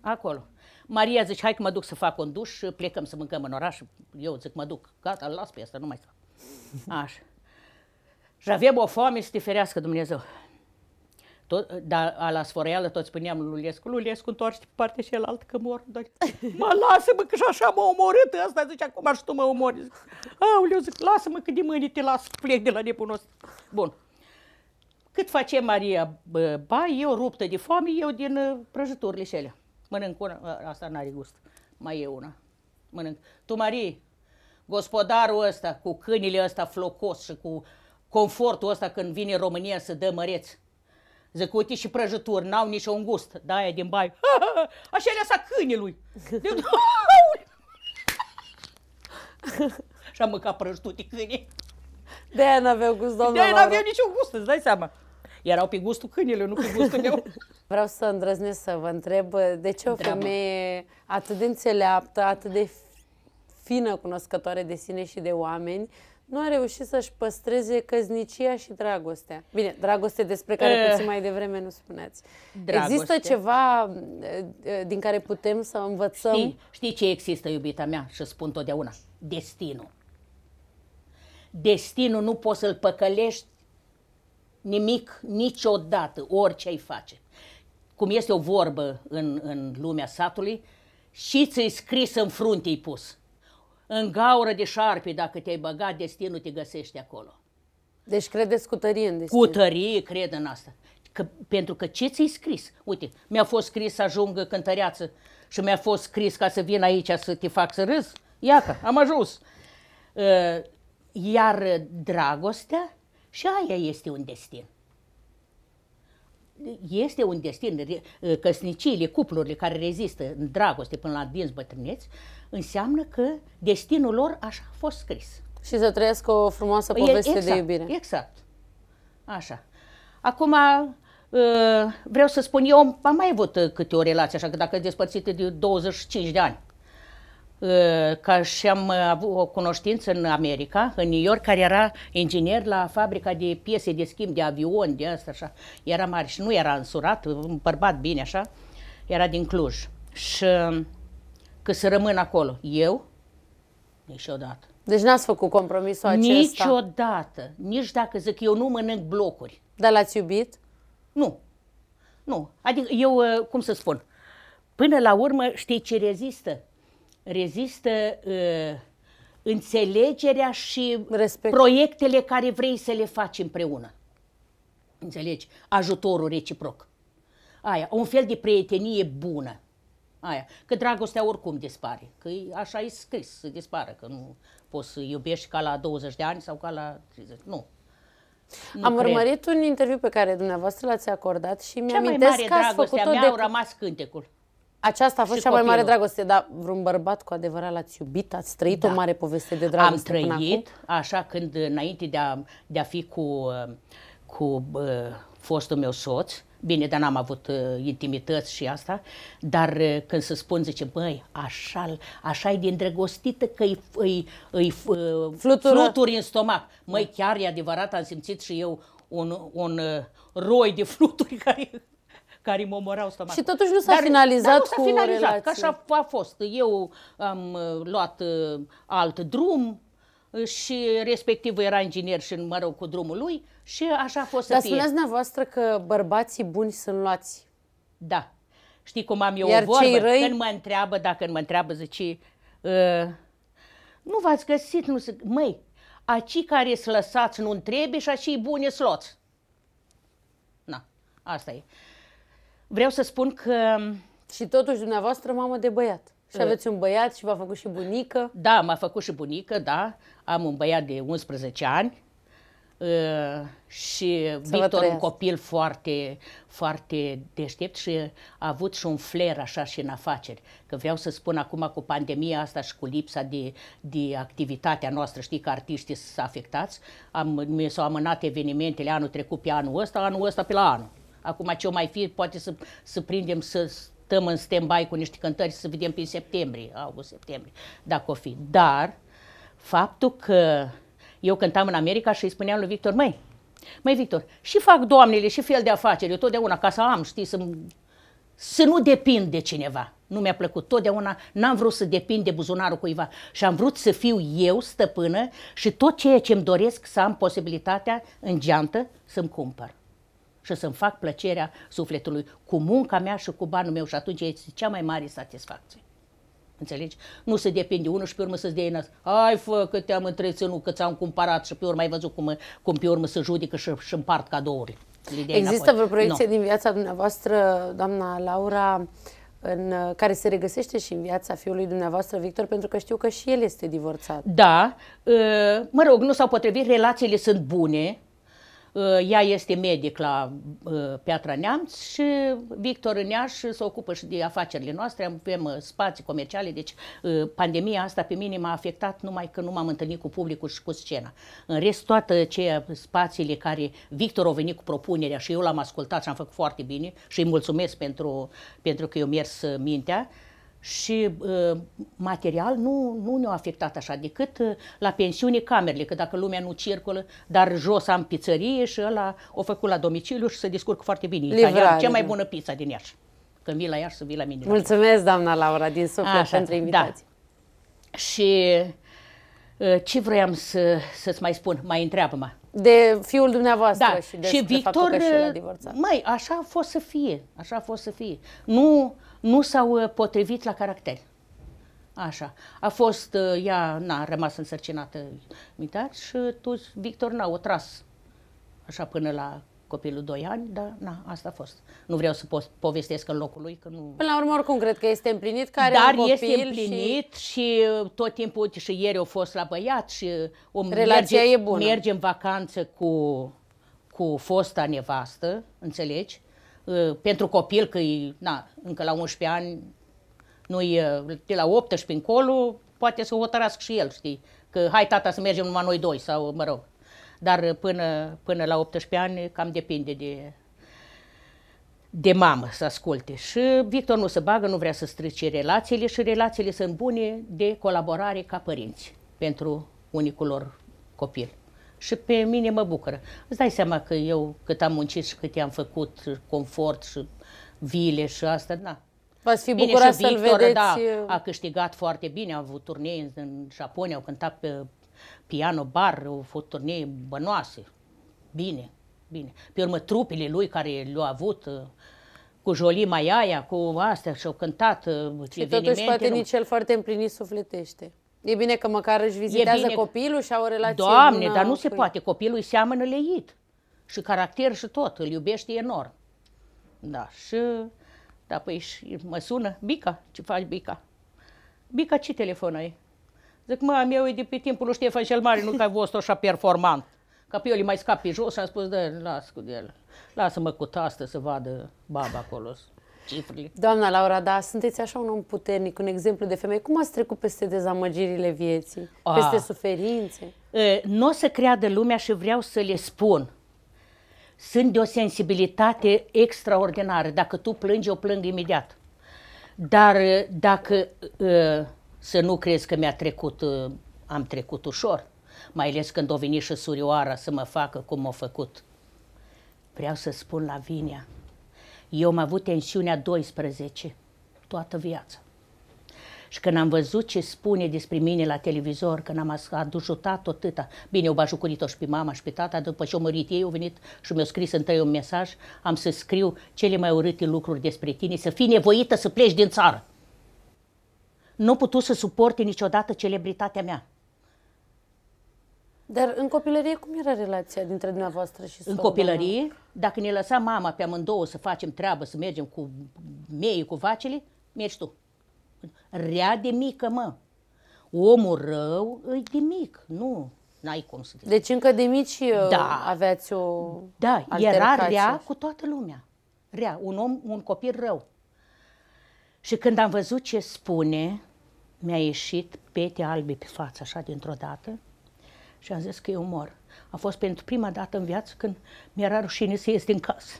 acolo. Maria zice, hai că mă duc să fac un duș și plecăm să mâncăm în oraș. Eu zic, mă duc, gata, las pe asta, nu mai fac. Așa. Și avem o foame să te ferească Dumnezeu. Tot, dar la sfărăială tot spuneam lui Lulescu, Lulescu întoarce pe partea altă că mor. Dar, mă, lasă-mă că și așa m-a omorât ăsta, zice, acum și tu mă omori. Zic, Aoleu, zic, lasă-mă că de mâine te las, plec de la nebunul ăsta. Bun. Cât face Maria ba, eu ruptă de foame, eu din uh, prăjiturile cele. Mănânc una, ă, asta n-are gust, mai e una. Mănânc. Tu, Marie, gospodarul ăsta cu câinile ăsta flocos și cu confortul ăsta când vine România să dă măreți, Zic, uite și prăjituri, n-au nici un gust. Da, aia din bai. Așa le sa câinelui. Și am mâncat prăjituri câine. De aia n-aveau gust, doamna De aia n-aveau niciun gust, îți dai seama. Erau pe gustul câinelui, nu pe gustul meu. Vreau să îndrăznesc să vă întreb de ce o femeie atât de înțeleaptă, atât de fină cunoscătoare de sine și de oameni, nu a reușit să-și păstreze căznicia și dragostea. Bine, dragoste despre care uh, puțin mai devreme nu spuneați. Dragoste. Există ceva eh, eh, din care putem să învățăm? Știi, știi ce există, iubita mea, și spun totdeauna? Destinul. Destinul nu poți să-l păcălești nimic, niciodată, orice ai face. Cum este o vorbă în, în lumea satului, și ți-i scris în frunte-i pus în gaură de șarpe, dacă te-ai băgat, destinul te găsește acolo. Deci credeți cu tărie în destin. Cu tărie cred în asta. Că, pentru că ce ți-ai scris? Uite, mi-a fost scris să ajungă cântăreață și mi-a fost scris ca să vin aici să te fac să râzi. Iacă, am ajuns. Ă, iar dragostea și aia este un destin este un destin, ă, căsnicile, cuplurile care rezistă în dragoste până la dinți bătrâneți, înseamnă că destinul lor așa a fost scris. Și să trăiesc o frumoasă poveste exact, de iubire. Exact. Așa. Acum, ă, vreau să spun, eu am mai avut câte o relație, așa că dacă despărțite de 25 de ani, Eh, ca și am avut o cunoștință în America, în New York, care era inginer la fabrica de piese de schimb, de avion, de asta, așa. Era mare și nu era însurat, un bărbat bine, așa, era din Cluj. Și um, că să rămân acolo, eu, niciodată. Deci n-ați făcut compromisul acesta? Niciodată. Nici dacă zic, eu nu mănânc blocuri. Dar l-ați iubit? Nu. Nu. Adică eu, uh, cum să spun, până la urmă, știi ce rezistă? rezistă uh, înțelegerea și Respect. proiectele care vrei să le faci împreună. Înțelegi? Ajutorul reciproc. Aia, un fel de prietenie bună. Aia. Că dragostea oricum dispare. Că așa e scris să dispară, că nu poți să iubești ca la 20 de ani sau ca la 30. Nu. Nu Am cred. urmărit un interviu pe care dumneavoastră l-ați acordat și mi-am amintesc că ați făcut-o de... rămas cântecul. Aceasta a fost cea mai mare dragoste, dar vreun bărbat cu adevărat l-ați iubit? Ați trăit da. o mare poveste de dragoste Am trăit, până așa când înainte de a, de a fi cu, cu uh, fostul meu soț, Bine, dar n-am avut uh, intimități și asta, dar uh, când se spun, zice, băi, așa, așa e din îndrăgostită că îi, îi, îi uh, Flutură. fluturi în stomac. Măi, da. chiar e adevărat, am simțit și eu un, un uh, roi de fluturi care care îmi omorau stomacul. Și totuși nu s-a dar, finalizat dar nu s-a finalizat, că așa a fost. Eu am uh, luat uh, alt drum, uh, și respectiv era inginer și, mă rog, cu drumul lui și așa a fost Dar să fie. Dar spuneați că bărbații buni sunt luați. Da. Știi cum am eu Iar o vorbă? răi... Când mă întreabă, dacă mă întreabă, zice, uh, nu v-ați găsit, nu se... Măi, aci care sunt lăsați nu trebuie și aici buni sunt luați. Na, asta e vreau să spun că... Și totuși dumneavoastră mamă de băiat. Și eh. aveți un băiat și v-a făcut și bunică. Da, m-a făcut și bunică, da. Am un băiat de 11 ani eh, și să Victor, un copil foarte, foarte deștept și a avut și un flair așa și în afaceri. Că vreau să spun acum cu pandemia asta și cu lipsa de, de activitatea noastră, știi că artiștii sunt afectați, am, mi s-au amânat evenimentele anul trecut pe anul ăsta, anul ăsta pe la anul. Acum ce o mai fi, poate să, să prindem să stăm în stand cu niște cântări să vedem prin septembrie, august, septembrie, dacă o fi. Dar faptul că eu cântam în America și îi spuneam lui Victor, măi, măi Victor, și fac doamnele și fel de afaceri, eu totdeauna ca să am, știi, să, să nu depind de cineva. Nu mi-a plăcut totdeauna, n-am vrut să depind de buzunarul cuiva și am vrut să fiu eu stăpână și tot ceea ce îmi doresc să am posibilitatea în geantă să-mi cumpăr și să-mi fac plăcerea sufletului cu munca mea și cu banul meu și atunci este cea mai mare satisfacție. Înțelegi? Nu se depinde unul și pe urmă să-ți dea nas. Ai fă că te-am întreținut, că ți-am cumpărat și pe urmă ai văzut cum, cum pe urmă se judecă și, și împart cadourile. Există înapoi. vreo proiecție no. din viața dumneavoastră, doamna Laura, în, care se regăsește și în viața fiului dumneavoastră, Victor, pentru că știu că și el este divorțat. Da, ă, mă rog, nu s-au potrivit, relațiile sunt bune, ea este medic la uh, Piatra Neamț și Victor Neaș se ocupă și de afacerile noastre, avem uh, spații comerciale, deci uh, pandemia asta pe mine m-a afectat numai că nu m-am întâlnit cu publicul și cu scena. În rest, toate ce spațiile care Victor a venit cu propunerea și eu l-am ascultat și am făcut foarte bine și îi mulțumesc pentru, pentru că eu mers mintea, și uh, material nu, nu ne-au afectat așa, decât uh, la pensiune camerele, că dacă lumea nu circulă, dar jos am pizzerie și ăla o făcut la domiciliu și se descurc foarte bine. Italian, cea mai bună pizza din Iași. Când vii la Iași, să vii la mine. Mulțumesc, doamna Laura, din suflet așa, pentru da. invitație. Da. Și Uh, ce vroiam să, să-ți mai spun? Mai întreabă-mă. De fiul dumneavoastră da. și de, și Victor, faptul că și uh, mai, așa a fost să fie, așa a fost să fie. Nu, nu s-au uh, potrivit la caracter. Așa. A fost, ea n-a rămas însărcinată militar și tu, Victor, n-a o tras așa până la copilul 2 ani, dar na, asta a fost. Nu vreau să povestesc în locul lui, că nu... Până la urmă, oricum, cred că este împlinit care Dar un copil este împlinit și... și uh, tot timpul, uite, și ieri au fost la băiat și uh, o Relația merge, e bună. merge în vacanță cu, cu fosta nevastă, înțelegi? Uh, pentru copil, că e, na, încă la 11 ani, nu de la 18 încolo, poate să hotărască și el, știi? Că hai tata să mergem numai noi doi sau, mă rog, dar până, până la 18 ani cam depinde de, de mamă să asculte. Și Victor nu se bagă, nu vrea să strice relațiile și relațiile sunt bune de colaborare ca părinți pentru unicul lor copil. Și pe mine mă bucură. Îți dai seama că eu cât am muncit și cât i-am făcut, și confort și vile și asta, da. V-ați fi bucurat să-l vedeți. Da, a câștigat foarte bine, a avut turnee în, în Japonia, au cântat pe piano bar, au fost turnee bănoase. Bine, bine. Pe urmă, trupele lui care le-au avut, uh, cu Jolie Maiaia, cu astea și-au cântat uh, Și totuși poate nici el foarte împlinit sufletește. E bine că măcar își vizitează copilul și au o relație Doamne, dar nu cu... se poate. Copilul îi seamănă leit. Și caracter și tot. Îl iubește enorm. Da, și... Da, păi și mă sună. Bica, ce faci, Bica? Bica, ce telefon ai? Zic, mă, eu e de pe timpul lui Ștefan cel Mare, nu că ai văzut așa performant. Ca pe eu mai scap pe jos și am spus, da, las cu el. Lasă-mă cu tastă să vadă baba acolo Cifrile. Doamna Laura, da, sunteți așa un om puternic, un exemplu de femeie. Cum ați trecut peste dezamăgirile vieții, A. peste suferințe? Nu o să creadă lumea și vreau să le spun. Sunt de o sensibilitate extraordinară. Dacă tu plângi, eu plâng imediat. Dar dacă uh, să nu crezi că mi-a trecut, uh, am trecut ușor, mai ales când o veni și surioara să mă facă cum m-a făcut. Vreau să spun la Vinia, eu am avut tensiunea 12 toată viața. Și când am văzut ce spune despre mine la televizor, când am ajutat-o atâta, bine, eu bajucurit-o și pe mama și pe tata, după ce au murit ei, au venit și mi-au scris întâi un mesaj, am să scriu cele mai urâte lucruri despre tine, să fii nevoită să pleci din țară nu putut să suporte niciodată celebritatea mea. Dar în copilărie cum era relația dintre dumneavoastră și În copilărie, mama? dacă ne lăsa mama pe amândouă să facem treabă, să mergem cu mei, cu vacile, mergi tu. Rea de mică, mă. Omul rău e de mic, nu n-ai cum să te... Deci încă de mici uh, da. aveați o Da, altercație. era rea cu toată lumea. Rea, un om, un copil rău. Și când am văzut ce spune, mi-a ieșit pete albe pe față, așa, dintr-o dată, și am zis că eu mor. A fost pentru prima dată în viață când mi-era rușine să ies din casă.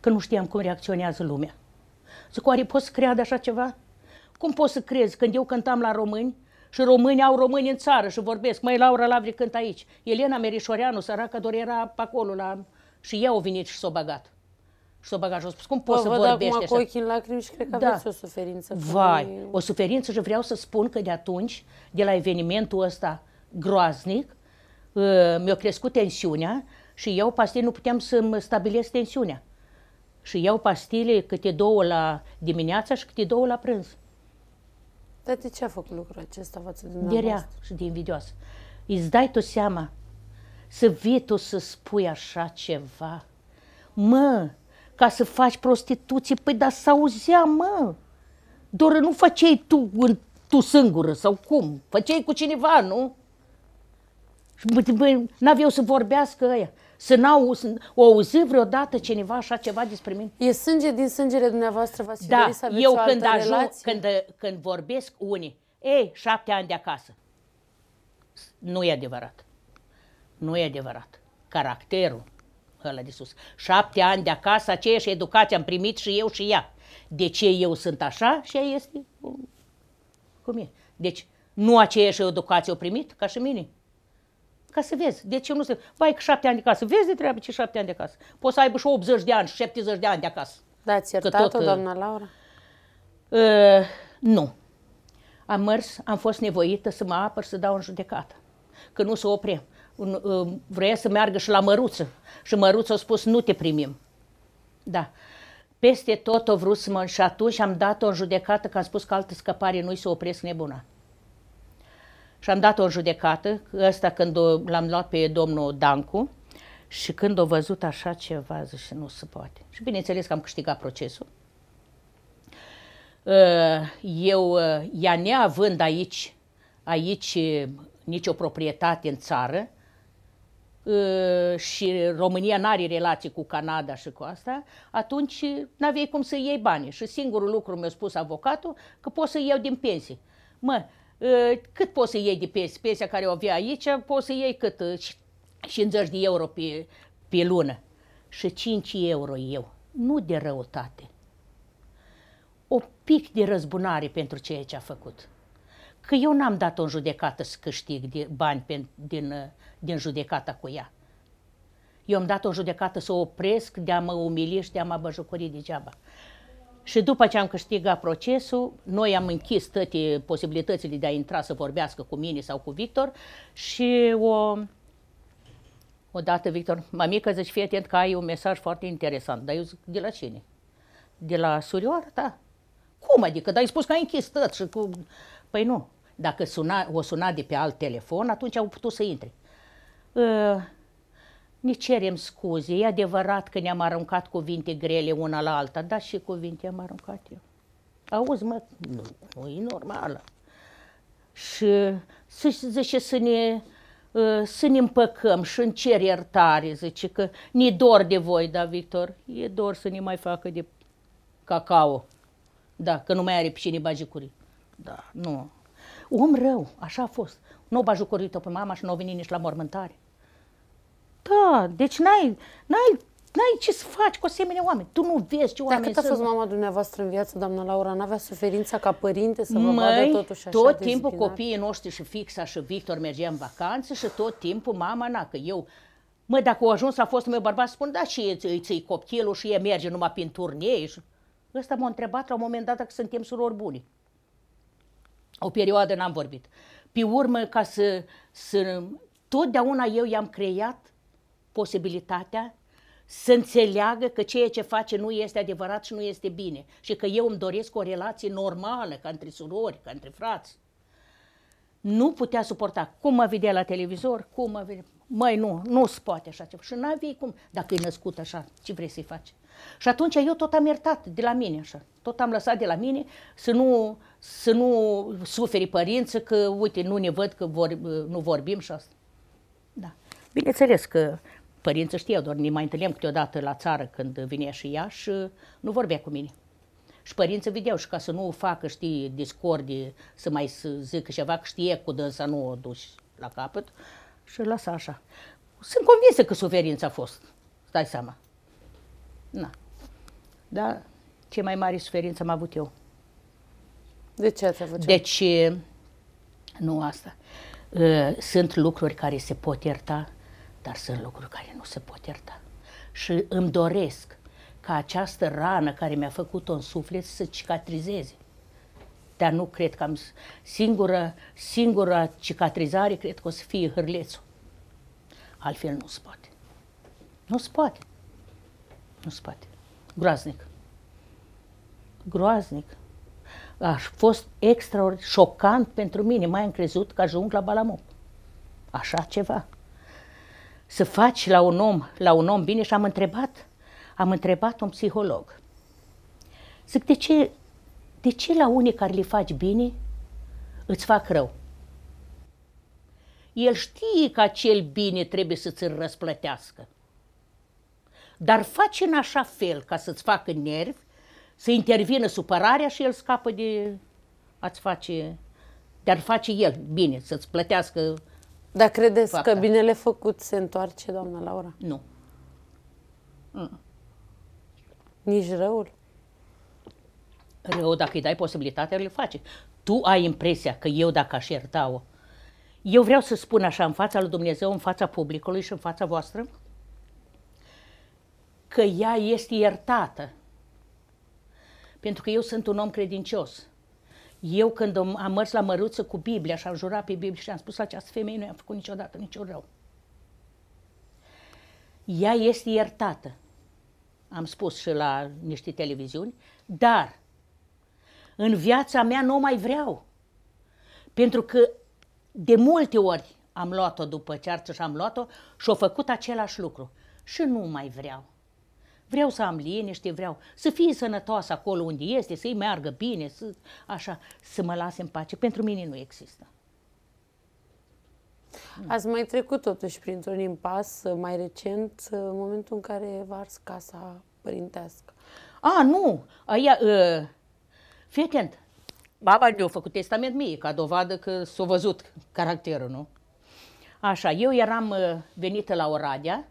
Că nu știam cum reacționează lumea. Zic, oare poți să creadă așa ceva? Cum poți să crezi când eu cântam la români și românii au români în țară și vorbesc, mai Laura Lavri cântă aici. Elena Merișoreanu, săracă, doar era pe acolo la... Și ea a venit și s-o băgat și o băga jos. Cum poți să vorbești acum așa? cu ochii în lacrimi și cred că da. aveți o suferință. Vai, o suferință și vreau să spun că de atunci, de la evenimentul ăsta groaznic, uh, mi-a crescut tensiunea și eu pastile nu puteam să-mi stabilesc tensiunea. Și iau pastile câte două la dimineața și câte două la prânz. Dar de ce a făcut lucrul acesta față de De rea și de invidioasă. Îți dai tu seama să vii tu să spui așa ceva. Mă, ca să faci prostituție? Păi, dar s-auzea, mă. Doar nu făceai tu, tu singură sau cum? Făceai cu cineva, nu? N-aveau să vorbească ăia. Să n-au o auzi vreodată cineva așa ceva despre mine. E sânge din sângele dumneavoastră, v-ați da, să aveți eu o când altă ajung, relație? când, când vorbesc unii, ei, șapte ani de acasă. Nu e adevărat. Nu e adevărat. Caracterul ăla de sus. Șapte ani de acasă, aceeași educație am primit și eu și ea. De ce eu sunt așa și ea este cum e. Deci nu aceeași educație o primit ca și mine. Ca să vezi. De ce nu se... Vai, că șapte ani de casă. Vezi de treabă ce șapte ani de casă. Poți să aibă și 80 de ani și 70 de ani de acasă. Da, ți iertat-o, tot, uh, doamna Laura? Uh, nu. Am mers, am fost nevoită să mă apăr, să dau în judecată. Că nu să s-o un, uh, vrea să meargă și la Măruță. Și Măruță a spus, nu te primim. Da. Peste tot o vrut să mă... Și atunci am dat-o în judecată că am spus că altă scăpare nu-i să opresc nebuna. Și am dat-o în judecată, ăsta când l-am luat pe domnul Dancu, și când o văzut așa ceva, zice, nu se poate. Și bineînțeles că am câștigat procesul. Uh, eu, uh, ea neavând aici, aici nicio proprietate în țară, Uh, și România nu are relații cu Canada și cu asta, atunci nu aveai cum să iei bani. Și singurul lucru mi-a spus avocatul că pot să iau din pensie. Mă, uh, cât poți să iei de pensie? Pensia care o avea aici, poți să iei cât? 50 uh, de euro pe, pe lună. Și 5 euro eu. Nu de răutate. O pic de răzbunare pentru ceea ce a făcut că eu n-am dat-o în judecată să câștig de bani pe, din, din judecata cu ea. Eu am dat-o în judecată să o opresc de a mă umili și de a mă băjucuri degeaba. Și după ce am câștigat procesul, noi am închis toate posibilitățile de a intra să vorbească cu mine sau cu Victor și o, odată, Victor, mamică, zici, fii atent că ai un mesaj foarte interesant. Dar eu zic, de la cine? De la surioara ta? Da. Cum adică? Dar ai spus că ai închis tot și cu... Păi nu. Dacă suna, o suna de pe alt telefon, atunci au putut să intre. Uh, ne cerem scuze. E adevărat că ne-am aruncat cuvinte grele una la alta, dar și cuvinte am aruncat eu. Auzi, mă, nu, nu e normală. Și să, zice, să ne, ă, să ne împăcăm și îmi cer iertare, zice că ne dor de voi, da, Victor? E dor să ne mai facă de cacao, da, că nu mai are pe cine bagi curii. Da, nu. Om rău, așa a fost. Nu o bajucorit-o pe mama și nu a venit nici la mormântare. Da, deci n-ai, n-ai, n-ai ce să faci cu asemenea oameni. Tu nu vezi ce oameni Dacă sunt. a fost mama dumneavoastră în viață, doamna Laura, n-avea suferința ca părinte să vă Măi, vadă totuși așa tot timpul disciplinar. copiii noștri și Fixa și Victor mergea în vacanță și tot timpul mama na, că eu Mă, dacă au ajuns la fostul meu bărbat, spun, da, și îi ții copilul și e merge numai prin turnee. Ăsta m-a întrebat la un moment dat dacă suntem surori bune o perioadă n-am vorbit. Pe urmă, ca să, să... Totdeauna eu i-am creat posibilitatea să înțeleagă că ceea ce face nu este adevărat și nu este bine și că eu îmi doresc o relație normală, ca între surori, ca între frați. Nu putea suporta. Cum mă vedea la televizor, cum mă vedea... Măi, nu, nu se poate așa ceva. Și n-avei cum, dacă e născut așa, ce vrei să-i faci? Și atunci eu tot am iertat de la mine așa, tot am lăsat de la mine să nu, să nu suferi părință că, uite, nu ne văd că vor, nu vorbim și asta. Da. Bineînțeles că părinții știau, doar ne mai întâlneam câteodată la țară când vinea și ea și nu vorbea cu mine. Și părinții vedeau și ca să nu facă, știi, discordi, să mai zică ceva, că știe cu dânsa nu o duci la capăt și lăsa așa. Sunt convinsă că suferința a fost, stai seama. Na. Da. cea mai mare suferință am avut eu. De ce ați avut? Deci, nu asta. Ă, sunt lucruri care se pot ierta, dar sunt lucruri care nu se pot ierta. Și îmi doresc ca această rană care mi-a făcut-o în suflet să cicatrizeze. Dar nu cred că am singura, singura cicatrizare, cred că o să fie hârlețul. Altfel nu se poate. Nu se poate în spate. Groaznic. Groaznic. A fost extraordinar, șocant pentru mine. Mai am crezut că ajung la Balamop. Așa ceva. Să faci la un om, la un om bine și am întrebat, am întrebat un psiholog. Zic, de ce, de ce la unii care le faci bine îți fac rău? El știe că acel bine trebuie să-ți răsplătească dar face în așa fel ca să-ți facă nervi, să intervină supărarea și el scapă de a-ți face, dar face el bine, să-ți plătească Dar credeți fapta. că binele făcut se întoarce, doamna Laura? Nu. Mm. Nici răul? Rău, dacă îi dai posibilitatea, îl face. Tu ai impresia că eu, dacă aș ierta-o, eu vreau să spun așa în fața lui Dumnezeu, în fața publicului și în fața voastră, că ea este iertată. Pentru că eu sunt un om credincios. Eu când am mers la măruță cu Biblia și am jurat pe Biblie și am spus la această femeie, nu i-am făcut niciodată niciun rău. Ea este iertată, am spus și la niște televiziuni, dar în viața mea nu o mai vreau. Pentru că de multe ori am luat-o după cearță și am luat-o și-o făcut același lucru. Și nu mai vreau. Vreau să am liniște, vreau să fie sănătos acolo unde este, să-i meargă bine, să, așa, să mă lase în pace. Pentru mine nu există. Hmm. Ați mai trecut totuși printr-un impas mai recent, în momentul în care v ars casa părintească. A, nu! Aia, uh, fii atent. Baba mi-a făcut testament mie, ca dovadă că s-a văzut caracterul, nu? Așa, eu eram uh, venită la Oradea,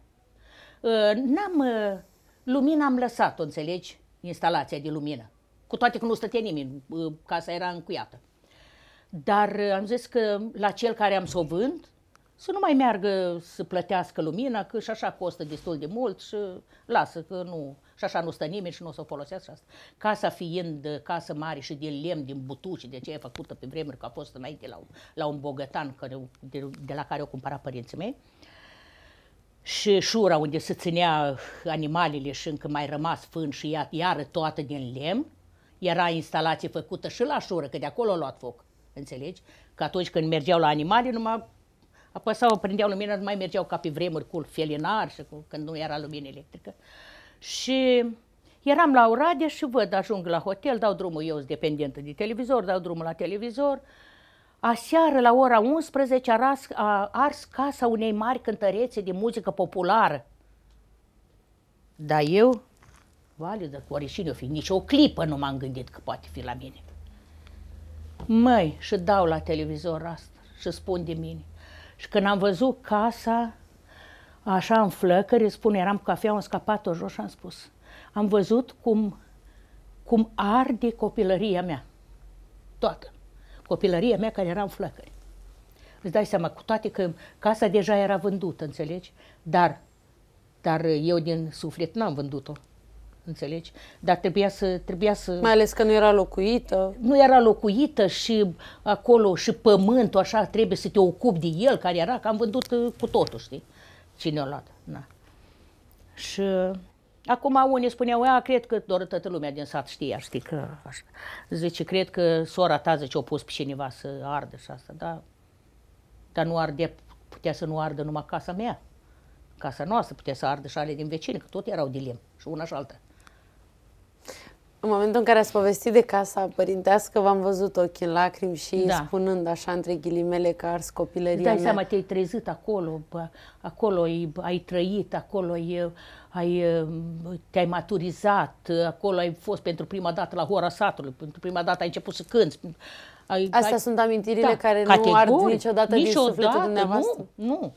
uh, n-am uh, Lumina am lăsat-o, înțelegi? Instalația de lumină. Cu toate că nu stătea nimeni, casa era încuiată. Dar uh, am zis că la cel care am să o vând, să nu mai meargă să plătească lumina, că și așa costă destul de mult și lasă că nu, și așa nu stă nimeni și nu o să o folosească asta. Casa fiind uh, casă mare și din lemn, din butuci, de ce e făcută pe vremuri, că a fost înainte la, la un bogătan care, de, de, la care o cumpăra părinții mei, uh, și șura unde se ținea animalele și încă mai rămas fân și ea, iară toată din lemn, era instalație făcută și la șură, că de acolo a luat foc, înțelegi? Că atunci când mergeau la animale, numai apăsau, prindeau lumina, nu mai mergeau ca pe vremuri cu felinar și cu, când nu era lumină electrică. Și eram la Oradea și văd, ajung la hotel, dau drumul, eu sunt dependentă de televizor, dau drumul la televizor, uh, Aseară, la ora 11, a, ras, a ars casa unei mari cântărețe de muzică populară. Dar eu, validă, cu oricine o fi, nici o clipă nu m-am gândit că poate fi la mine. Măi, și dau la televizor asta și spun de mine. Și când am văzut casa, așa în flăcări, spun, eram cu cafea, am scapat-o jos și am spus, am văzut cum, cum arde copilăria mea, toată copilăria mea care era în flăcări. Îți dai seama, cu toate că casa deja era vândută, înțelegi? Dar, dar eu din suflet n-am vândut-o. Înțelegi? Dar trebuia să, trebuia să... Mai ales că nu era locuită. Nu era locuită și acolo și pământul, așa, trebuie să te ocupi de el, care era, că am vândut uh, cu totul, știi? Cine o luat. Na. Și Acum unii spuneau, a, cred că doar toată lumea din sat știa, știi că așa. Zice, cred că sora ta, zice, o pus pe cineva să ardă și asta, da. Dar nu arde, putea să nu ardă numai casa mea. Casa noastră putea să ardă și ale din vecini, că tot erau dilem și una și alta. În momentul în care ați povestit de casa părintească, v-am văzut ochii în lacrimi și da. spunând așa între ghilimele că ars copilăria Dai mea. seama, te-ai trezit acolo, acolo ai, ai trăit, acolo ai, ai, te-ai maturizat, acolo ai fost pentru prima dată la hora satului, pentru prima dată ai început să cânți. Ai, Astea ai, sunt amintirile da, care categori, nu ard niciodată, niciodată din sufletul dumneavoastră? Nu, nu.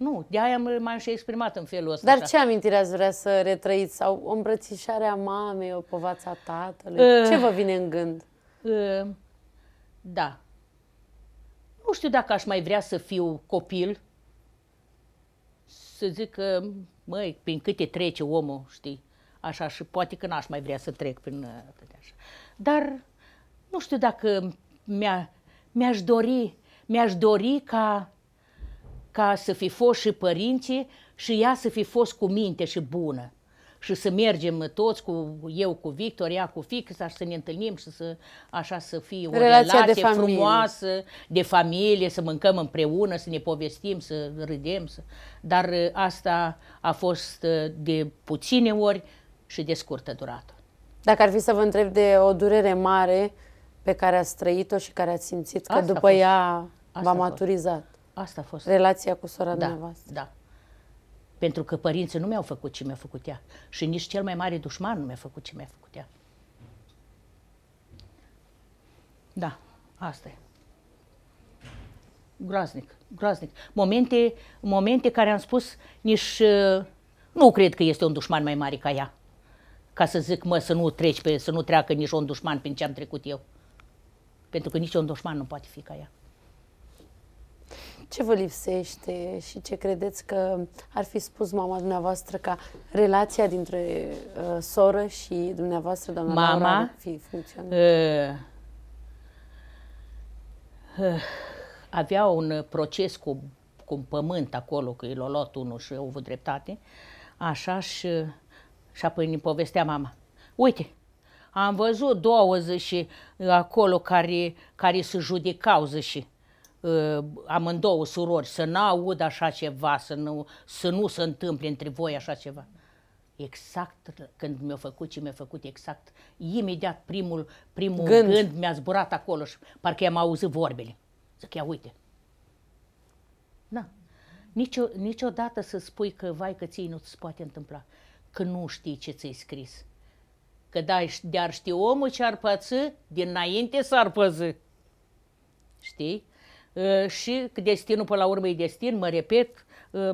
Nu, de-aia m-am și exprimat în felul ăsta. Dar așa. ce amintire ați vrea să retrăiți? Sau o îmbrățișare a mamei, o povața tatălui? Uh, ce vă vine în gând? Uh, da. Nu știu dacă aș mai vrea să fiu copil, să zic că, măi, prin câte trece omul, știi, așa și poate că n-aș mai vrea să trec prin ă, atâtea așa. Dar nu știu dacă mi-a, mi-aș dori, mi-aș dori ca ca să fi fost și părinții și ea să fi fost cu minte și bună. Și să mergem toți, cu eu cu Victor, ea cu fică, să ne întâlnim și să, așa să fie o Relația relație de frumoasă, de familie, să mâncăm împreună, să ne povestim, să râdem. Să... Dar ă, asta a fost ă, de puține ori și de scurtă durată. Dacă ar fi să vă întreb de o durere mare pe care ați trăit-o și care ați simțit că asta după ea v-a maturizat. Asta a fost. Relația cu sora da, dumneavoastră. Da. Pentru că părinții nu mi-au făcut ce mi-a făcut ea. Și nici cel mai mare dușman nu mi-a făcut ce mi-a făcut ea. Da, asta e. Groaznic, groaznic. Momente, momente care am spus nici... Uh, nu cred că este un dușman mai mare ca ea. Ca să zic, mă, să nu treci pe, să nu treacă nici un dușman prin ce am trecut eu. Pentru că nici un dușman nu poate fi ca ea ce vă lipsește și ce credeți că ar fi spus mama dumneavoastră ca relația dintre uh, soră și dumneavoastră, doamna mama, Laura, ar fi funcționat? Uh, uh, avea un proces cu, cu un pământ acolo, că l-a luat unul și au avut dreptate, așa și, și apoi ne povestea mama. Uite, am văzut 20 acolo care, care se judecau, zice, Uh, amândouă surori, să nu aud așa ceva, să nu, să nu se întâmple între voi așa ceva. Exact când mi-a făcut ce mi-a făcut, exact, imediat primul, primul gând. gând mi-a zburat acolo și parcă am auzit vorbele. Zic, ia uite. Na. Da. Nicio, niciodată să spui că, vai, că ții nu-ți poate întâmpla, că nu știi ce ți-ai scris. Că da, de-ar ști omul ce ar păță, dinainte s-ar păză. Știi? Uh, și destinul până la urmă e destin, mă repet, uh,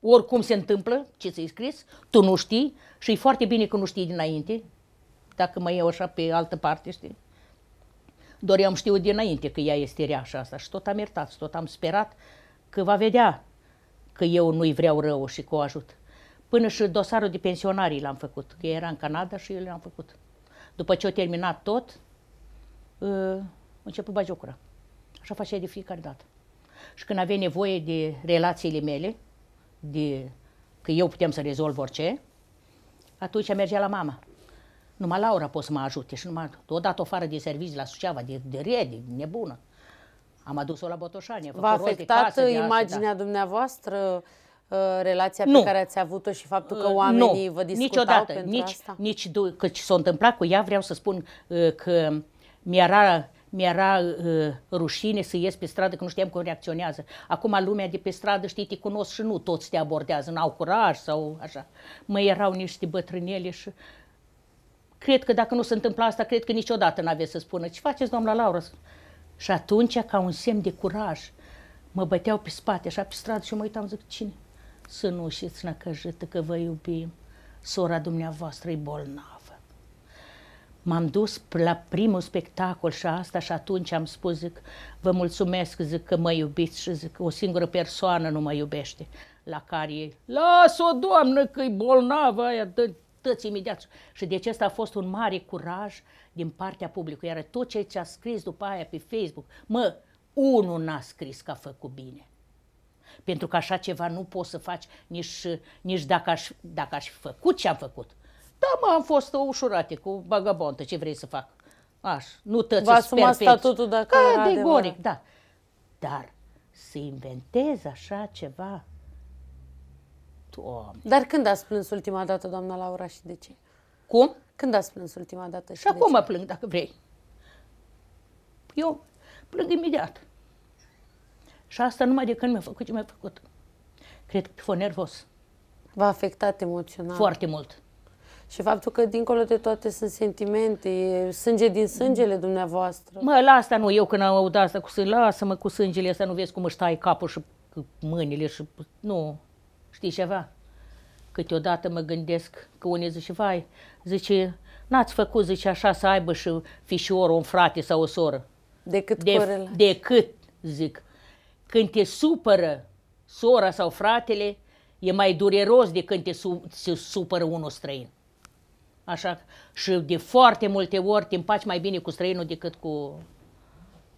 oricum se întâmplă, ce ți-ai scris, tu nu știi și e foarte bine că nu știi dinainte, dacă mă iau așa pe altă parte, știi? Doar eu am știut dinainte că ea este rea și asta și tot am iertat, tot am sperat că va vedea că eu nu-i vreau rău și că o ajut. Până și dosarul de pensionarii l-am făcut, că era în Canada și eu l-am făcut. După ce au terminat tot, uh, a început bagiocura. Așa facea de fiecare dată. Și când avea nevoie de relațiile mele, de că eu putem să rezolv orice, atunci mergea la mama. Numai Laura poate să mă ajute și numai o afară de servici la Suceava, de, de rede, nebună. Am adus-o la Botoșani. V-a afectat casă, de imaginea asta, da. dumneavoastră uh, relația nu. pe care ați avut-o și faptul uh, că oamenii nu, vă discutau niciodată, pentru nici, asta? Nici că ce s-a întâmplat cu ea, vreau să spun uh, că mi-era mi-era uh, rușine să ies pe stradă, că nu știam cum reacționează. Acum lumea de pe stradă, știi, te cunosc și nu toți te abordează, n-au curaj sau așa. Mă erau niște bătrânele și cred că dacă nu se întâmplă asta, cred că niciodată n-aveți să spună. Ce faceți, doamna Laura? Și atunci, ca un semn de curaj, mă băteau pe spate, așa pe stradă și eu mă uitam, zic, cine? Să nu știți, năcăjită că vă iubim, sora dumneavoastră e bolnavă m-am dus la primul spectacol și asta și atunci am spus, zic, vă mulțumesc, zic că mă iubiți și zic, o singură persoană nu mă iubește, la care ei, lasă o doamnă, că e bolnavă aia, dă tăți imediat. Și deci asta a fost un mare curaj din partea publicului, iar tot ce ți a scris după aia pe Facebook, mă, unul n-a scris că a făcut bine. Pentru că așa ceva nu poți să faci nici, nici dacă, aș, dacă aș fi făcut ce am făcut da, mă, am fost ușurate cu bagabontă, ce vrei să fac. Aș, nu tăți Vă asumați statutul dacă Categoric, da, da. Dar să inventez așa ceva, Doamne. Dar când ați plâns ultima dată, doamna Laura, și de ce? Cum? Când ați plâns ultima dată și, și acum mă plâng, dacă vrei. Eu plâng imediat. Și asta numai de când mi-a făcut ce mi-a făcut. Cred că fi fost nervos. V-a afectat emoțional? Foarte mult. Și faptul că dincolo de toate sunt sentimente, e sânge din sângele dumneavoastră. Mă, la asta nu, eu când am auzit asta cu sânge, lasă-mă cu sângele asta, nu vezi cum își tai capul și mâinile și... Nu, știi ceva? Câteodată mă gândesc că unii zice, vai, zice, n-ați făcut, zice, așa să aibă și fișorul un frate sau o soră. Decât de, corelați. Decât, zic. Când te supără sora sau fratele, e mai dureros decât când te su- supără unul străin. Așa, și de foarte multe ori te împaci mai bine cu străinul decât cu,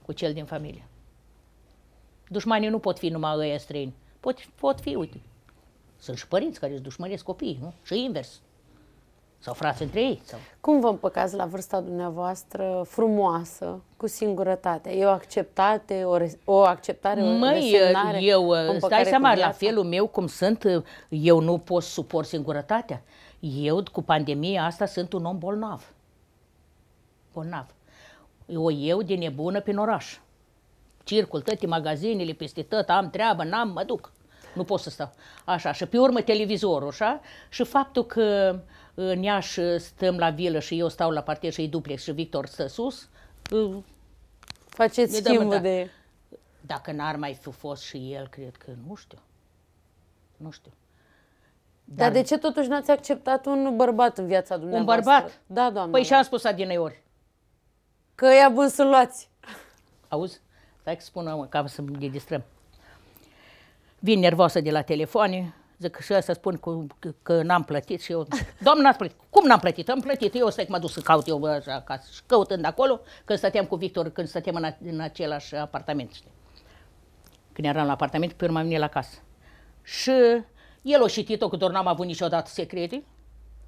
cu cel din familie. Dușmanii nu pot fi numai ăia străini. Pot, pot fi, uite. Sunt și părinți care îți dușmăresc copiii, nu? Și invers. Sau frați între ei. Sau... Cum vă împăcați la vârsta dumneavoastră frumoasă, cu singurătate? E o acceptare, o, re- o acceptare, Măi, o resemnare? eu, stai seama, la felul meu cum sunt, eu nu pot suport singurătatea. Eu, cu pandemia asta, sunt un om bolnav. Bolnav. O eu de nebună prin oraș. Circul, toate magazinele, peste tot, am treabă, n-am, mă duc. Nu pot să stau. Așa, și pe urmă televizorul, așa, și faptul că în ă, Iași ă, stăm la vilă și eu stau la parter și duplex și Victor stă sus. Ă, Faceți schimbul da. de... Dacă n-ar mai fi fost și el, cred că, nu știu. Nu știu. Dar, Dar de ce totuși n-ați acceptat un bărbat în viața dumneavoastră? Un bărbat? Da, doamne. Păi și am spus ori. Că i-a bun să luați. Auzi? Stai că spun, mă, ca să ne distrăm. Vin nervoasă de la telefoane, zic și să spun că, că n-am plătit și eu, Doamne, n-ați plătit. Cum n-am plătit? Am plătit, eu stai că mă duc să caut eu așa acasă. Și căutând acolo, când stăteam cu Victor, când stăteam în, în același apartament, știi? Când eram la apartament, pe urmă am venit la casă. Și el o și Tito, că doar n-am avut niciodată secrete,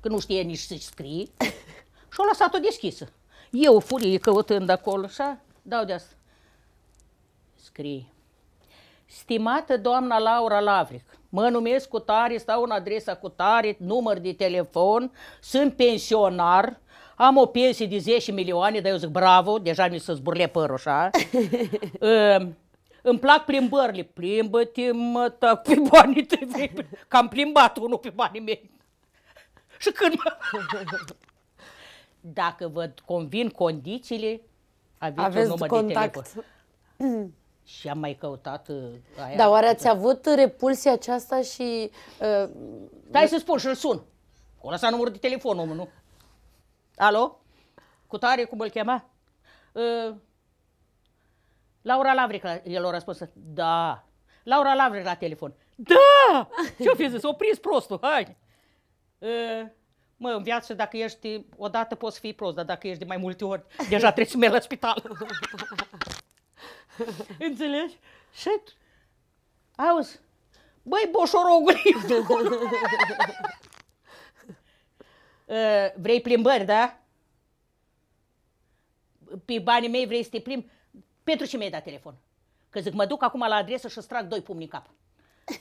că nu știe nici să scrie, și-o lăsat-o deschisă. Eu, furie, căutând acolo, așa, dau de asta. Scrie. Stimată doamna Laura Lavric, mă numesc cu tare, stau în adresa cu tare, număr de telefon, sunt pensionar, am o pensie de 10 milioane, dar eu zic bravo, deja mi se zburle părul așa. Îmi plac plimbările. Plimbă-te, mă, ta, pe banii tăi. Că am plimbat unul pe banii mei. Și când mă... Dacă vă convin condițiile, aveți, aveți un număr contact. de telefon. Și am mai căutat uh, aia. Dar oare ați avut repulsia aceasta și... Uh, Stai să spun și îl sun. O lăsa numărul de telefon, omul, nu? Alo? Cu tare, cum îl chema? Uh, Laura Lavric, el a răspuns, da. Laura Lavric la telefon, da! Ce-o fi zis? O prins prostul, hai! E, mă, în viață, dacă ești, odată poți fi prost, dar dacă ești de mai multe ori, deja trebuie să merg la spital. Înțelegi? Și auzi, băi, boșorogul Vrei plimbări, da? Pe banii mei vrei să te plimbi? Pentru ce mi-ai dat telefon? Că zic, mă duc acum la adresă și strag doi pumni cap.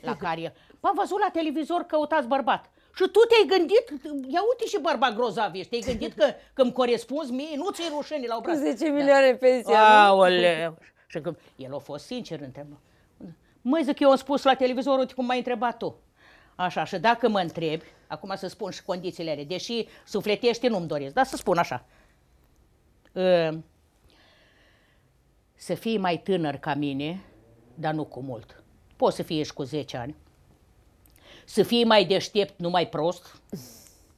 La care, m-am văzut la televizor căutați bărbat. Și tu te-ai gândit, ia uite și bărbat grozav ești, te-ai gândit că, îmi corespunzi mie, nu ți ai rușine la obraz. 10 milioane da. pensia. Aoleu. Și că el a fost sincer, mă. Măi, zic, eu am spus la televizor, uite cum m-ai întrebat tu. Așa, și dacă mă întrebi, acum să spun și condițiile alea, deși sufletește nu-mi doresc, dar să spun așa. Uh, să fii mai tânăr ca mine, dar nu cu mult. Poți să fie și cu 10 ani. Să fii mai deștept, nu mai prost,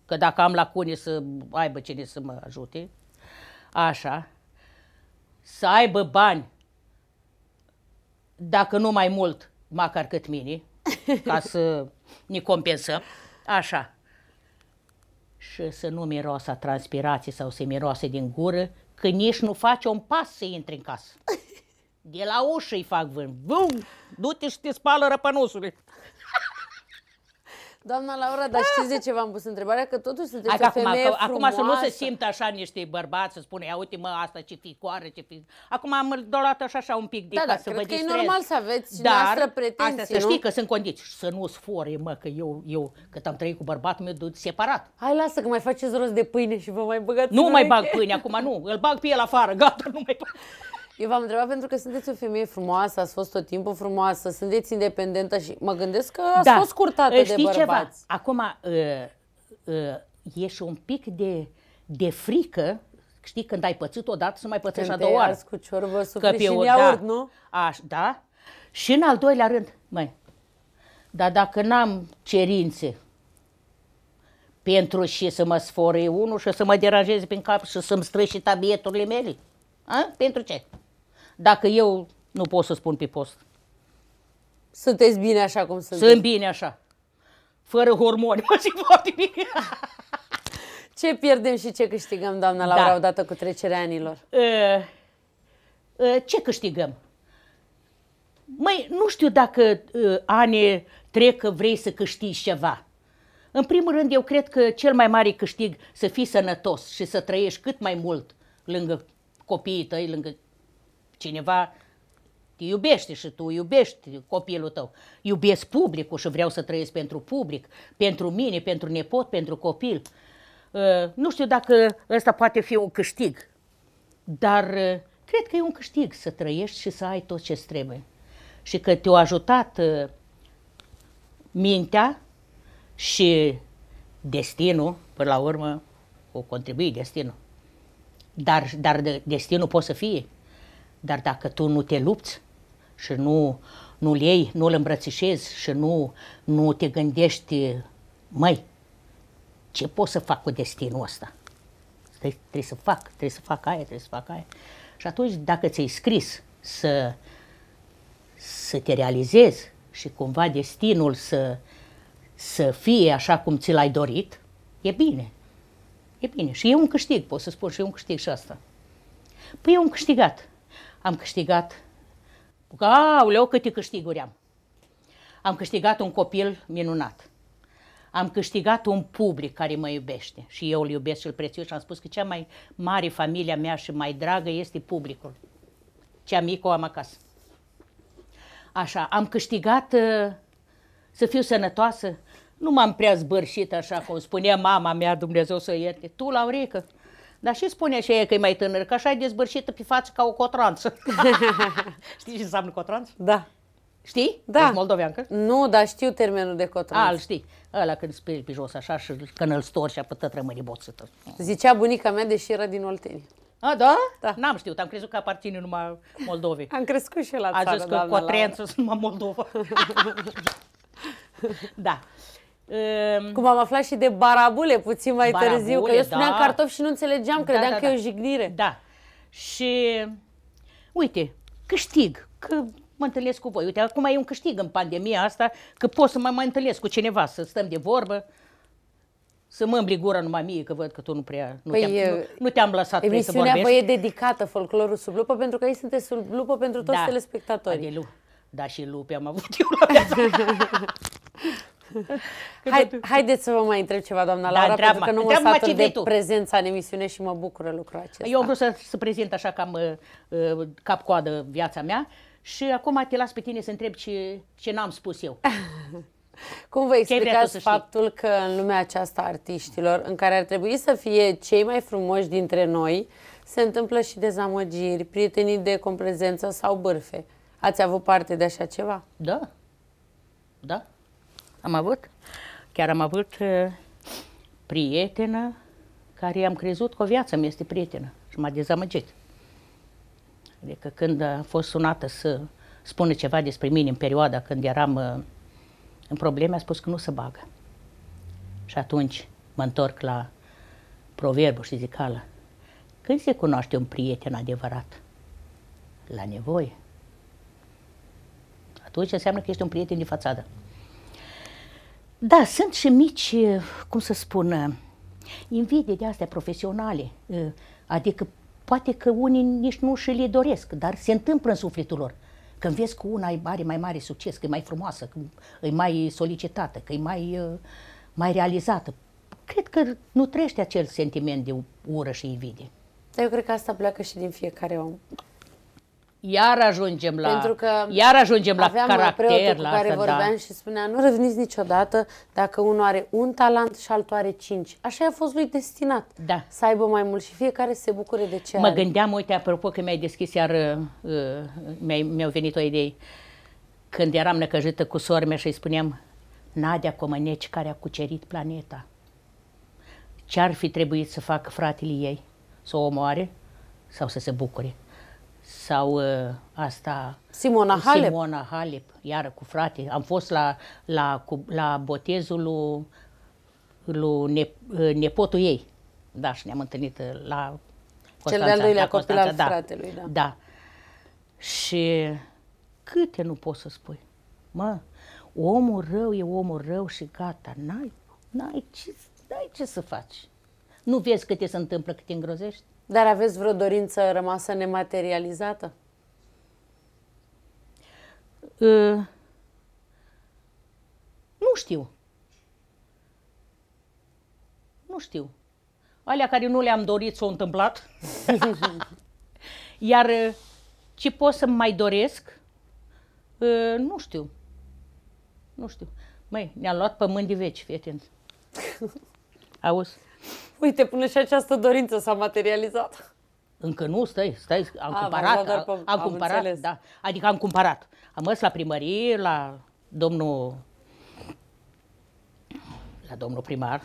că dacă am lacune să aibă cine să mă ajute. Așa. Să aibă bani, dacă nu mai mult, măcar cât mine, ca să ne compensăm. Așa. Și să nu miroasă transpirație sau să miroase din gură, că nici nu face un pas să intri în casă. De la ușă îi fac vânt. Vum! Du-te și te spală răpănosule. Doamna Laura, dar știți de ce v-am pus întrebarea? Că totuși sunteți Hai, o acum, femeie acum, frumoasă. Acum să nu se simtă așa niște bărbați să spune, ia uite mă, asta ce ficoare, ce fi... Acum am dorat așa, așa un pic de da, da, să cred vă că e normal să aveți Dar, noastră pretenție, asta, să știi că sunt condiții. Să nu sfore, mă, că eu, eu cât am trăit cu bărbatul meu, duc separat. Hai, lasă că mai faceți rost de pâine și vă mai băgați Nu mai bag pâine, acum nu. Îl bag pe el afară, gata, nu mai bag. Eu v-am întrebat pentru că sunteți o femeie frumoasă, ați fost tot timpul frumoasă, sunteți independentă și mă gândesc că ați da. fost curtată Știi de bărbați. Ceva? Acum uh, uh, e și un pic de, de frică Știi, când ai pățit odată, să mai pățești a doua oară. cu ciorbă, supri și iaurt, da. nu? Aș, da. Și în al doilea rând, măi, dar dacă n-am cerințe pentru și să mă sfore unul și să mă deranjeze prin cap și să-mi străși tabieturile mele, a? pentru ce? Dacă eu nu pot să spun pe post. Sunteți bine așa cum sunteți. Sunt bine așa. Fără hormoni. și foarte bine. ce pierdem și ce câștigăm, doamna Laura, da. odată cu trecerea anilor? Uh, uh, ce câștigăm? Măi, nu știu dacă uh, ani trec că vrei să câștigi ceva. În primul rând, eu cred că cel mai mare câștig să fii sănătos și să trăiești cât mai mult lângă copiii tăi, lângă cineva te iubește și tu iubești copilul tău. Iubesc publicul și vreau să trăiesc pentru public, pentru mine, pentru nepot, pentru copil. Uh, nu știu dacă ăsta poate fi un câștig, dar uh, cred că e un câștig să trăiești și să ai tot ce trebuie. Și că te-a ajutat uh, mintea și destinul, până la urmă, o contribui destinul. Dar, dar destinul poate să fie dar dacă tu nu te lupți și nu, nu lei, iei, nu îl îmbrățișezi și nu, nu te gândești, măi, ce pot să fac cu destinul ăsta? Trebuie, trebuie să fac, trebuie să fac aia, trebuie să fac aia. Și atunci, dacă ți-ai scris să, să te realizezi și cumva destinul să, să fie așa cum ți l-ai dorit, e bine. E bine. Și e un câștig, pot să spun, și e un câștig și asta. Păi e un câștigat am câștigat, auleu, câte câștiguri am. Am câștigat un copil minunat. Am câștigat un public care mă iubește și eu îl iubesc și îl prețuiesc și am spus că cea mai mare familia mea și mai dragă este publicul. Cea mică o am acasă. Așa, am câștigat uh, să fiu sănătoasă. Nu m-am prea zbârșit așa cum spunea mama mea, Dumnezeu să ierte. Tu, Laurică, dar și spune și ea că e mai tânăr, că așa e dezbârșită pe față ca o cotranță. Știi ce înseamnă cotranță? Da. Știi? Da. Ești moldoveancă? Nu, dar știu termenul de cotranță. Al, ah, știi. Ăla când speli pe jos așa și când îl stori și apătăt rămâne boțătă. Zicea bunica mea, deși era din Oltenie. A, da? Da. N-am știut, am crezut că aparține numai Moldovei. Am crescut și la țară, A zis că la... sunt numai Moldova. da. Um, Cum am aflat și de barabule puțin mai barabule, târziu, că eu da. spuneam da. cartofi și nu înțelegeam, da, credeam da, da, că da. e o jignire. Da. Și uite, câștig, că mă întâlnesc cu voi. Uite, acum e un câștig în pandemia asta, că pot să mă mai întâlnesc cu cineva, să stăm de vorbă. Să mă îmbli gura numai mie, că văd că tu nu prea... Nu păi, te-am, nu, nu te-am lăsat Emisiunea vă e dedicată folclorul sub lupă, pentru că ei sunteți sub lupă pentru toți da. telespectatorii. Adelu. Da, și lupe am avut eu la Hai, haideți să vă mai întreb ceva, doamna da, Laura, pentru că nu mă satur de tu. prezența în emisiune și mă bucură lucrul acesta. Eu am vrut să, să prezint așa cam uh, uh cap-coadă viața mea și acum te las pe tine să întreb ce, ce n-am spus eu. Cum vă explicați faptul că în lumea aceasta artiștilor, în care ar trebui să fie cei mai frumoși dintre noi, se întâmplă și dezamăgiri, prietenii de comprezență sau bârfe? Ați avut parte de așa ceva? Da. Da. Am avut, chiar am avut uh, prietenă care am crezut că o viață mi este prietenă și m-a dezamăgit. Adică când a fost sunată să spună ceva despre mine în perioada când eram uh, în probleme, a spus că nu se bagă. Și atunci mă întorc la proverbul și zicală. Când se cunoaște un prieten adevărat? La nevoie. Atunci înseamnă că ești un prieten de fațadă. Da, sunt și mici, cum să spun, invidii de astea profesionale, adică poate că unii nici nu și le doresc, dar se întâmplă în sufletul lor. Când vezi că una are mai mare succes, că e mai frumoasă, că e mai solicitată, că e mai, mai realizată, cred că nu trește acel sentiment de ură și invidie. Dar eu cred că asta pleacă și din fiecare om iar ajungem la, Pentru că iar ajungem la caracter, la care asta, da. vorbeam da. și spunea, nu reveniți niciodată dacă unul are un talent și altul are cinci. Așa a fost lui destinat da. să aibă mai mult și fiecare se bucure de ce Mă are. gândeam, uite, apropo că mi-ai deschis iar, uh, uh mi-au mi venit o idee. Când eram necăjită cu sora și îi spuneam, Nadia Comăneci care a cucerit planeta. Ce ar fi trebuit să facă fratele ei? Să o omoare sau să se bucure? sau uh, asta... Simona Halep. Simona Halep, iar cu frate. Am fost la, la, cu, la botezul lui, lui ne, uh, nepotul ei. Da, și ne-am întâlnit uh, la Constanța, Cel de-al doilea copil al da, fratelui, da. Da. Și câte nu poți să spui? Mă, omul rău e omul rău și gata. N-ai, n-ai, ce, n-ai ce să faci. Nu vezi câte se întâmplă, cât te îngrozești? Dar aveți vreo dorință rămasă nematerializată? Uh, nu știu. Nu știu. Alea care nu le-am dorit s-au întâmplat. Iar ce pot să mai doresc? Uh, nu știu. Nu știu. Măi, ne-a luat pământ de veci, feteni. Auzi? Uite, până și această dorință s-a materializat. Încă nu, stai, stai, am A, cumpărat, am, am, am cumpărat, înțeles. da, adică am cumpărat. Am mers la primărie, la domnul, la domnul primar,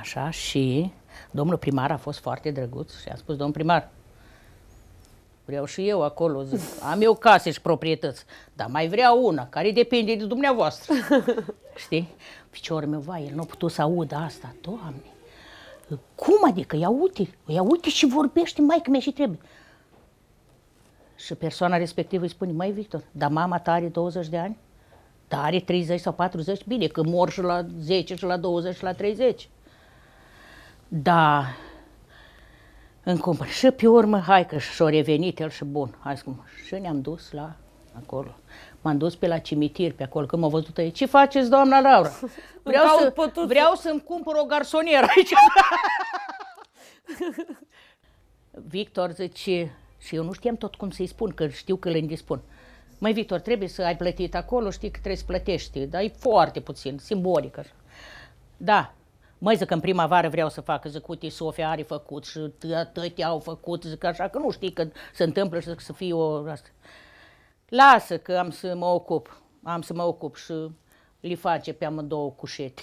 așa, și domnul primar a fost foarte drăguț și a spus, domnul primar, vreau și eu acolo, zic, am eu case și proprietăți, dar mai vreau una, care depinde de dumneavoastră. Știi? Piciorul meu, vai, el nu a putut să audă asta, doamne. Cum adică? Ia uite, ia uite și vorbește, mai mea și trebuie. Și persoana respectivă îi spune, mai Victor, dar mama ta are 20 de ani? Dar are 30 sau 40? Bine, că mor și la 10, și la 20, și la 30. Da, încum, Și pe urmă, hai că și o revenit el și bun. Hai cum, și ne-am dus la acolo. M-am dus pe la cimitir, pe acolo, când m-au văzut ei, ce faceți, doamna Laura? Vreau, să, vreau să-mi cumpăr o garsonieră aici. Victor zice, și eu nu știam tot cum să-i spun, că știu că le indispun. Mai Victor, trebuie să ai plătit acolo, știi că trebuie să plătești, dar e foarte puțin, simbolic așa. Da, Măi, zic, că în primăvară vreau să fac, zic, uite, Sofia are făcut și tăti au făcut, zic, așa, că nu știi că se întâmplă și zic, să fie o... Asta lasă că am să mă ocup, am să mă ocup și li face pe amândouă cușete.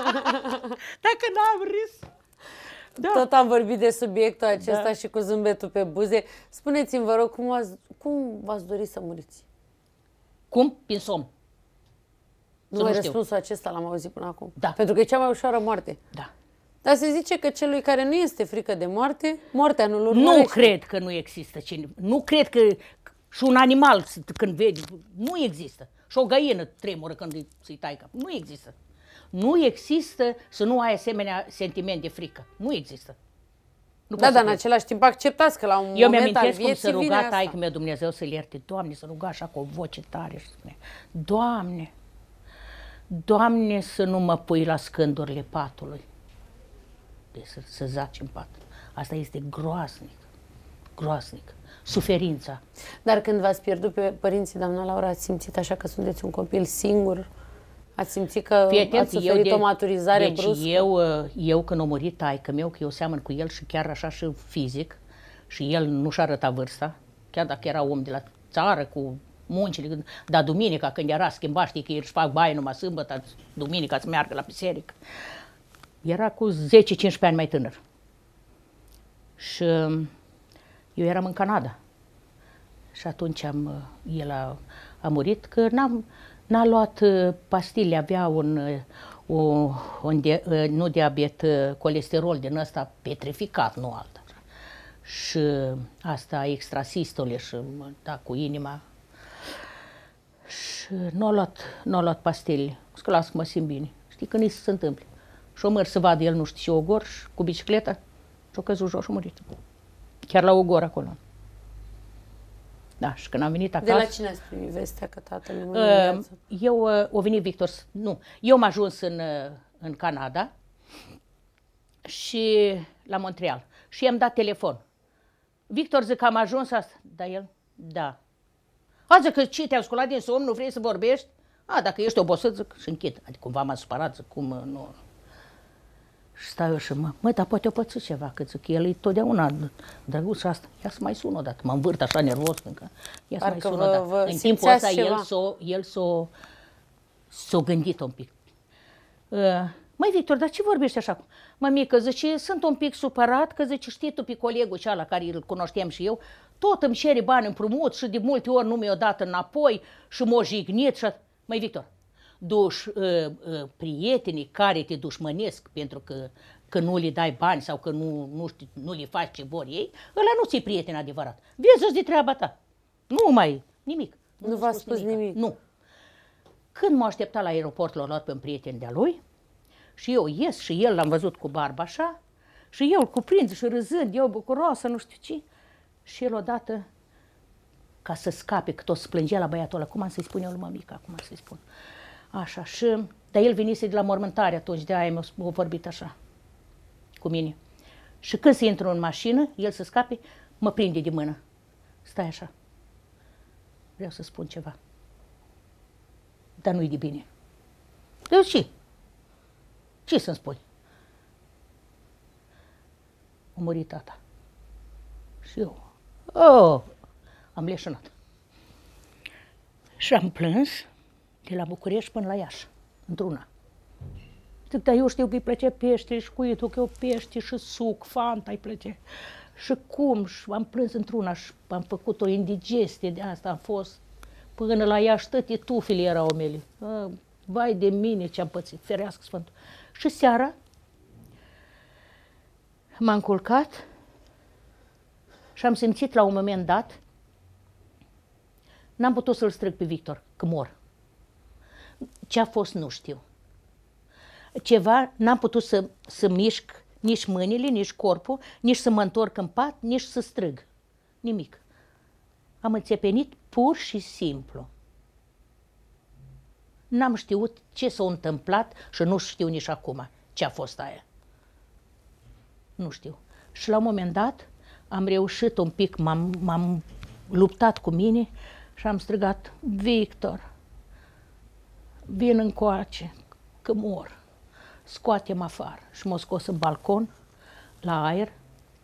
Dacă n-am râs. Da. Tot am vorbit de subiectul acesta da. și cu zâmbetul pe buze. Spuneți-mi, vă rog, cum, v-ați dori să muriți? Cum? Prin somn. Nu, nu răspunsul acesta l-am auzit până acum. Da. Pentru că e cea mai ușoară moarte. Da. Dar se zice că celui care nu este frică de moarte, moartea nu-l urmărește. Nu cred că nu există cine. Nu cred că, și un animal când vede, nu există. Și o găină tremură când îi tai cap. Nu există. Nu există să nu ai asemenea sentiment de frică. Nu există. Nu da, dar în același timp acceptați că la un Eu moment al vieții am să ruga taică meu Dumnezeu să-l ierte. Doamne, să ruga așa cu o voce tare și spune, Doamne, Doamne să nu mă pui la scândurile patului. Deci să, să zaci în pat. Asta este groaznic groaznic. Suferința. Dar când v-ați pierdut pe părinții, doamna Laura, ați simțit așa că sunteți un copil singur? Ați simțit că Fii ați suferit eu de, o maturizare deci bruscă? eu, uh, eu când a murit taică meu, că eu seamăn cu el și chiar așa și fizic, și el nu și arătat vârsta, chiar dacă era om de la țară cu muncile, dar duminica când era schimbat, știi că ei își fac baie numai sâmbătă, duminica să meargă la biserică. Era cu 10-15 ani mai tânăr. Și um, eu eram în Canada. Și atunci am, uh, el a, a murit, că n-am, n-a luat uh, pastile, avea un, un, uh, un de, nu diabet, colesterol din ăsta petrificat, nu alta. Și asta extrasistole și da, cu inima. Și nu a luat, nu a luat pastile. Că las că mă simt bine. Știi, când îi se întâmplă. Și o măr să vadă el, nu știu, și o gor și cu bicicleta și o căzut jos și a murit chiar la Ogor acolo. Da, și când am venit acasă... De la cine ați primit vestea că tatăl uh, nu uh, Eu, uh, o venit Victor, nu, eu m-am ajuns în, uh, în Canada și la Montreal și i-am dat telefon. Victor, zic, am ajuns asta. Da, el? Da. A, zic, că ce, te-am sculat din somn, nu vrei să vorbești? A, dacă ești obosit, zic, și închid. Adică cumva m-am supărat, zic, cum uh, nu... Și stau eu și mă, mă, dar poate o păți ceva, că zic, el e totdeauna drăguț asta. Ia să mai sun o dată, mă învârt așa nervos încă. Ia să Parcă mai sun o dată. În timpul ăsta el s-o, el s-o, s-o gândit un pic. Uh, Măi, Victor, dar ce vorbești așa? Mămică, zice, sunt un pic supărat că, zice, știi tu pe colegul ceala care îl cunoșteam și eu, tot îmi cere bani împrumut și de multe ori nu mi-o dat înapoi și m-o jignit și... Măi, Victor, duș, ă, ă, prietenii care te dușmănesc pentru că, că nu le dai bani sau că nu, nu, știu, nu le faci ce vor ei, ăla nu ți-e prieten adevărat. Vezi de treaba ta. Nu mai nimic. Nu, nu v-a spus nimic. nimic. Nu. Când m-a așteptat la aeroport, l-a luat pe un prieten de-a lui și eu ies și el l-am văzut cu barba așa și eu îl cuprind și râzând, eu bucuroasă, nu știu ce. Și el odată, ca să scape, că tot plângea la băiatul ăla, cum am să-i spun eu lui mămica, cum am să-i spun. Uh, Așa, și... Dar el venise de la mormântare atunci, de aia mi-a vorbit așa cu mine. Și când se intră în mașină, el să scape, mă prinde de mână. Stai așa. Vreau să spun ceva. Dar nu-i de bine. Eu ce? Ce să-mi spui? A murit tata. Și eu. Oh! Am leșinat. Și am plâns de la București până la Iași, într-una. Dar eu știu că îi plăcea pește și tu că eu pește și suc, fanta îi plăcea. Și cum? Și am plâns într-una și am făcut o indigestie de asta, am fost până la Iași, toate tufile erau mele. vai de mine ce-am pățit, ferească Sfântul. Și seara m-am culcat și am simțit la un moment dat, n-am putut să-l strâng pe Victor, că mor ce a fost nu știu. Ceva, n-am putut să, să mișc nici mâinile, nici corpul, nici să mă întorc în pat, nici să strâng. Nimic. Am înțepenit pur și simplu. N-am știut ce s-a întâmplat și nu știu nici acum ce a fost aia. Nu știu. Și la un moment dat am reușit un pic, m-am, m-am luptat cu mine și am strigat, Victor, vin încoace, că mor. Scoatem afară și m-a scos în balcon, la aer,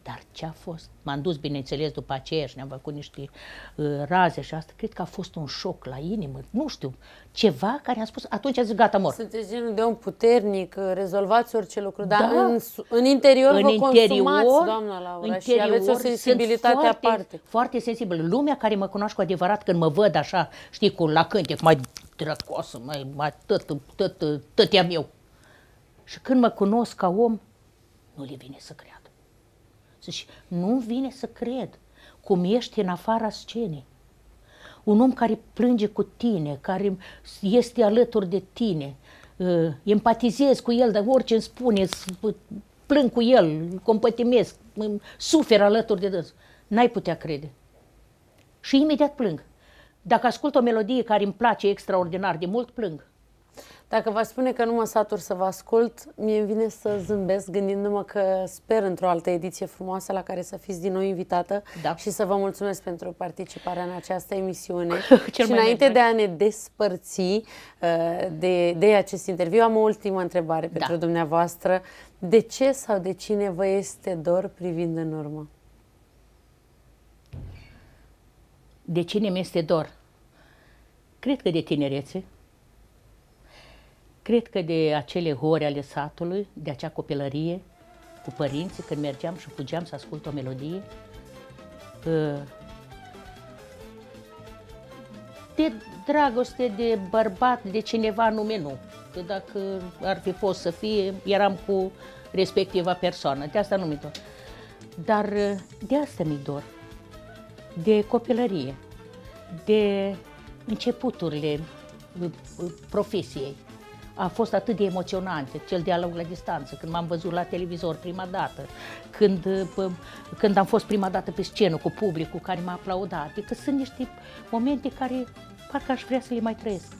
dar ce a fost? M-am dus, bineînțeles, după aceea și ne-am făcut niște uh, raze și asta. Cred că a fost un șoc la inimă, nu știu, ceva care a spus, atunci a zis, gata, mor. Sunteți genul de om puternic, uh, rezolvați orice lucru, dar da. în, în interior în vă interior, consumați, doamna Laura, interior, și aveți o sensibilitate foarte, aparte. foarte sensibil. Lumea care mă cunoaște cu adevărat, când mă văd așa, știi, cu la cântec, mai drăcoasă, mai, mai tot tot tot, am eu. Și când mă cunosc ca om, nu le vine să creadă. Zici, nu vine să cred cum ești în afara scenei. Un om care plânge cu tine, care este alături de tine, uh, empatizezi cu el, dar orice îmi spune, plâng cu el, compătimesc, sufer alături de dânsul. N-ai putea crede. Și imediat plâng. Dacă ascult o melodie care îmi place extraordinar de mult, plâng. Dacă vă spune că nu mă satur să vă ascult, mie îmi vine să zâmbesc gândindu-mă că sper într-o altă ediție frumoasă la care să fiți din nou invitată da. și să vă mulțumesc pentru participarea în această emisiune. Cel și înainte de a ne despărți uh, de, de acest interviu, am o ultimă întrebare da. pentru dumneavoastră. De ce sau de cine vă este dor privind în urmă? De cine mi este dor? Cred că de tinerețe, cred că de acele hori ale satului, de acea copilărie cu părinții, când mergeam și fugeam să ascult o melodie, de dragoste de bărbat, de cineva nume nu. Că dacă ar fi fost să fie, eram cu respectiva persoană, de asta nu mi dor. Dar de asta mi dor, de copilărie, de începuturile uh, uh, profesiei a fost atât de emoționante, cel dialog la distanță, când m-am văzut la televizor prima dată, când, uh, când am fost prima dată pe scenă cu publicul care m-a aplaudat. Adică sunt niște momente care parcă aș vrea să le mai trăiesc.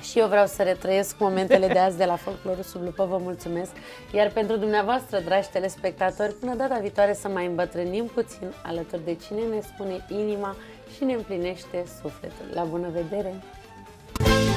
Și eu vreau să retrăiesc momentele de azi de la Folclorul sub lupă, vă mulțumesc. Iar pentru dumneavoastră, dragi telespectatori, până data viitoare să mai îmbătrânim puțin alături de cine ne spune inima și ne împlinește sufletul. La bună vedere!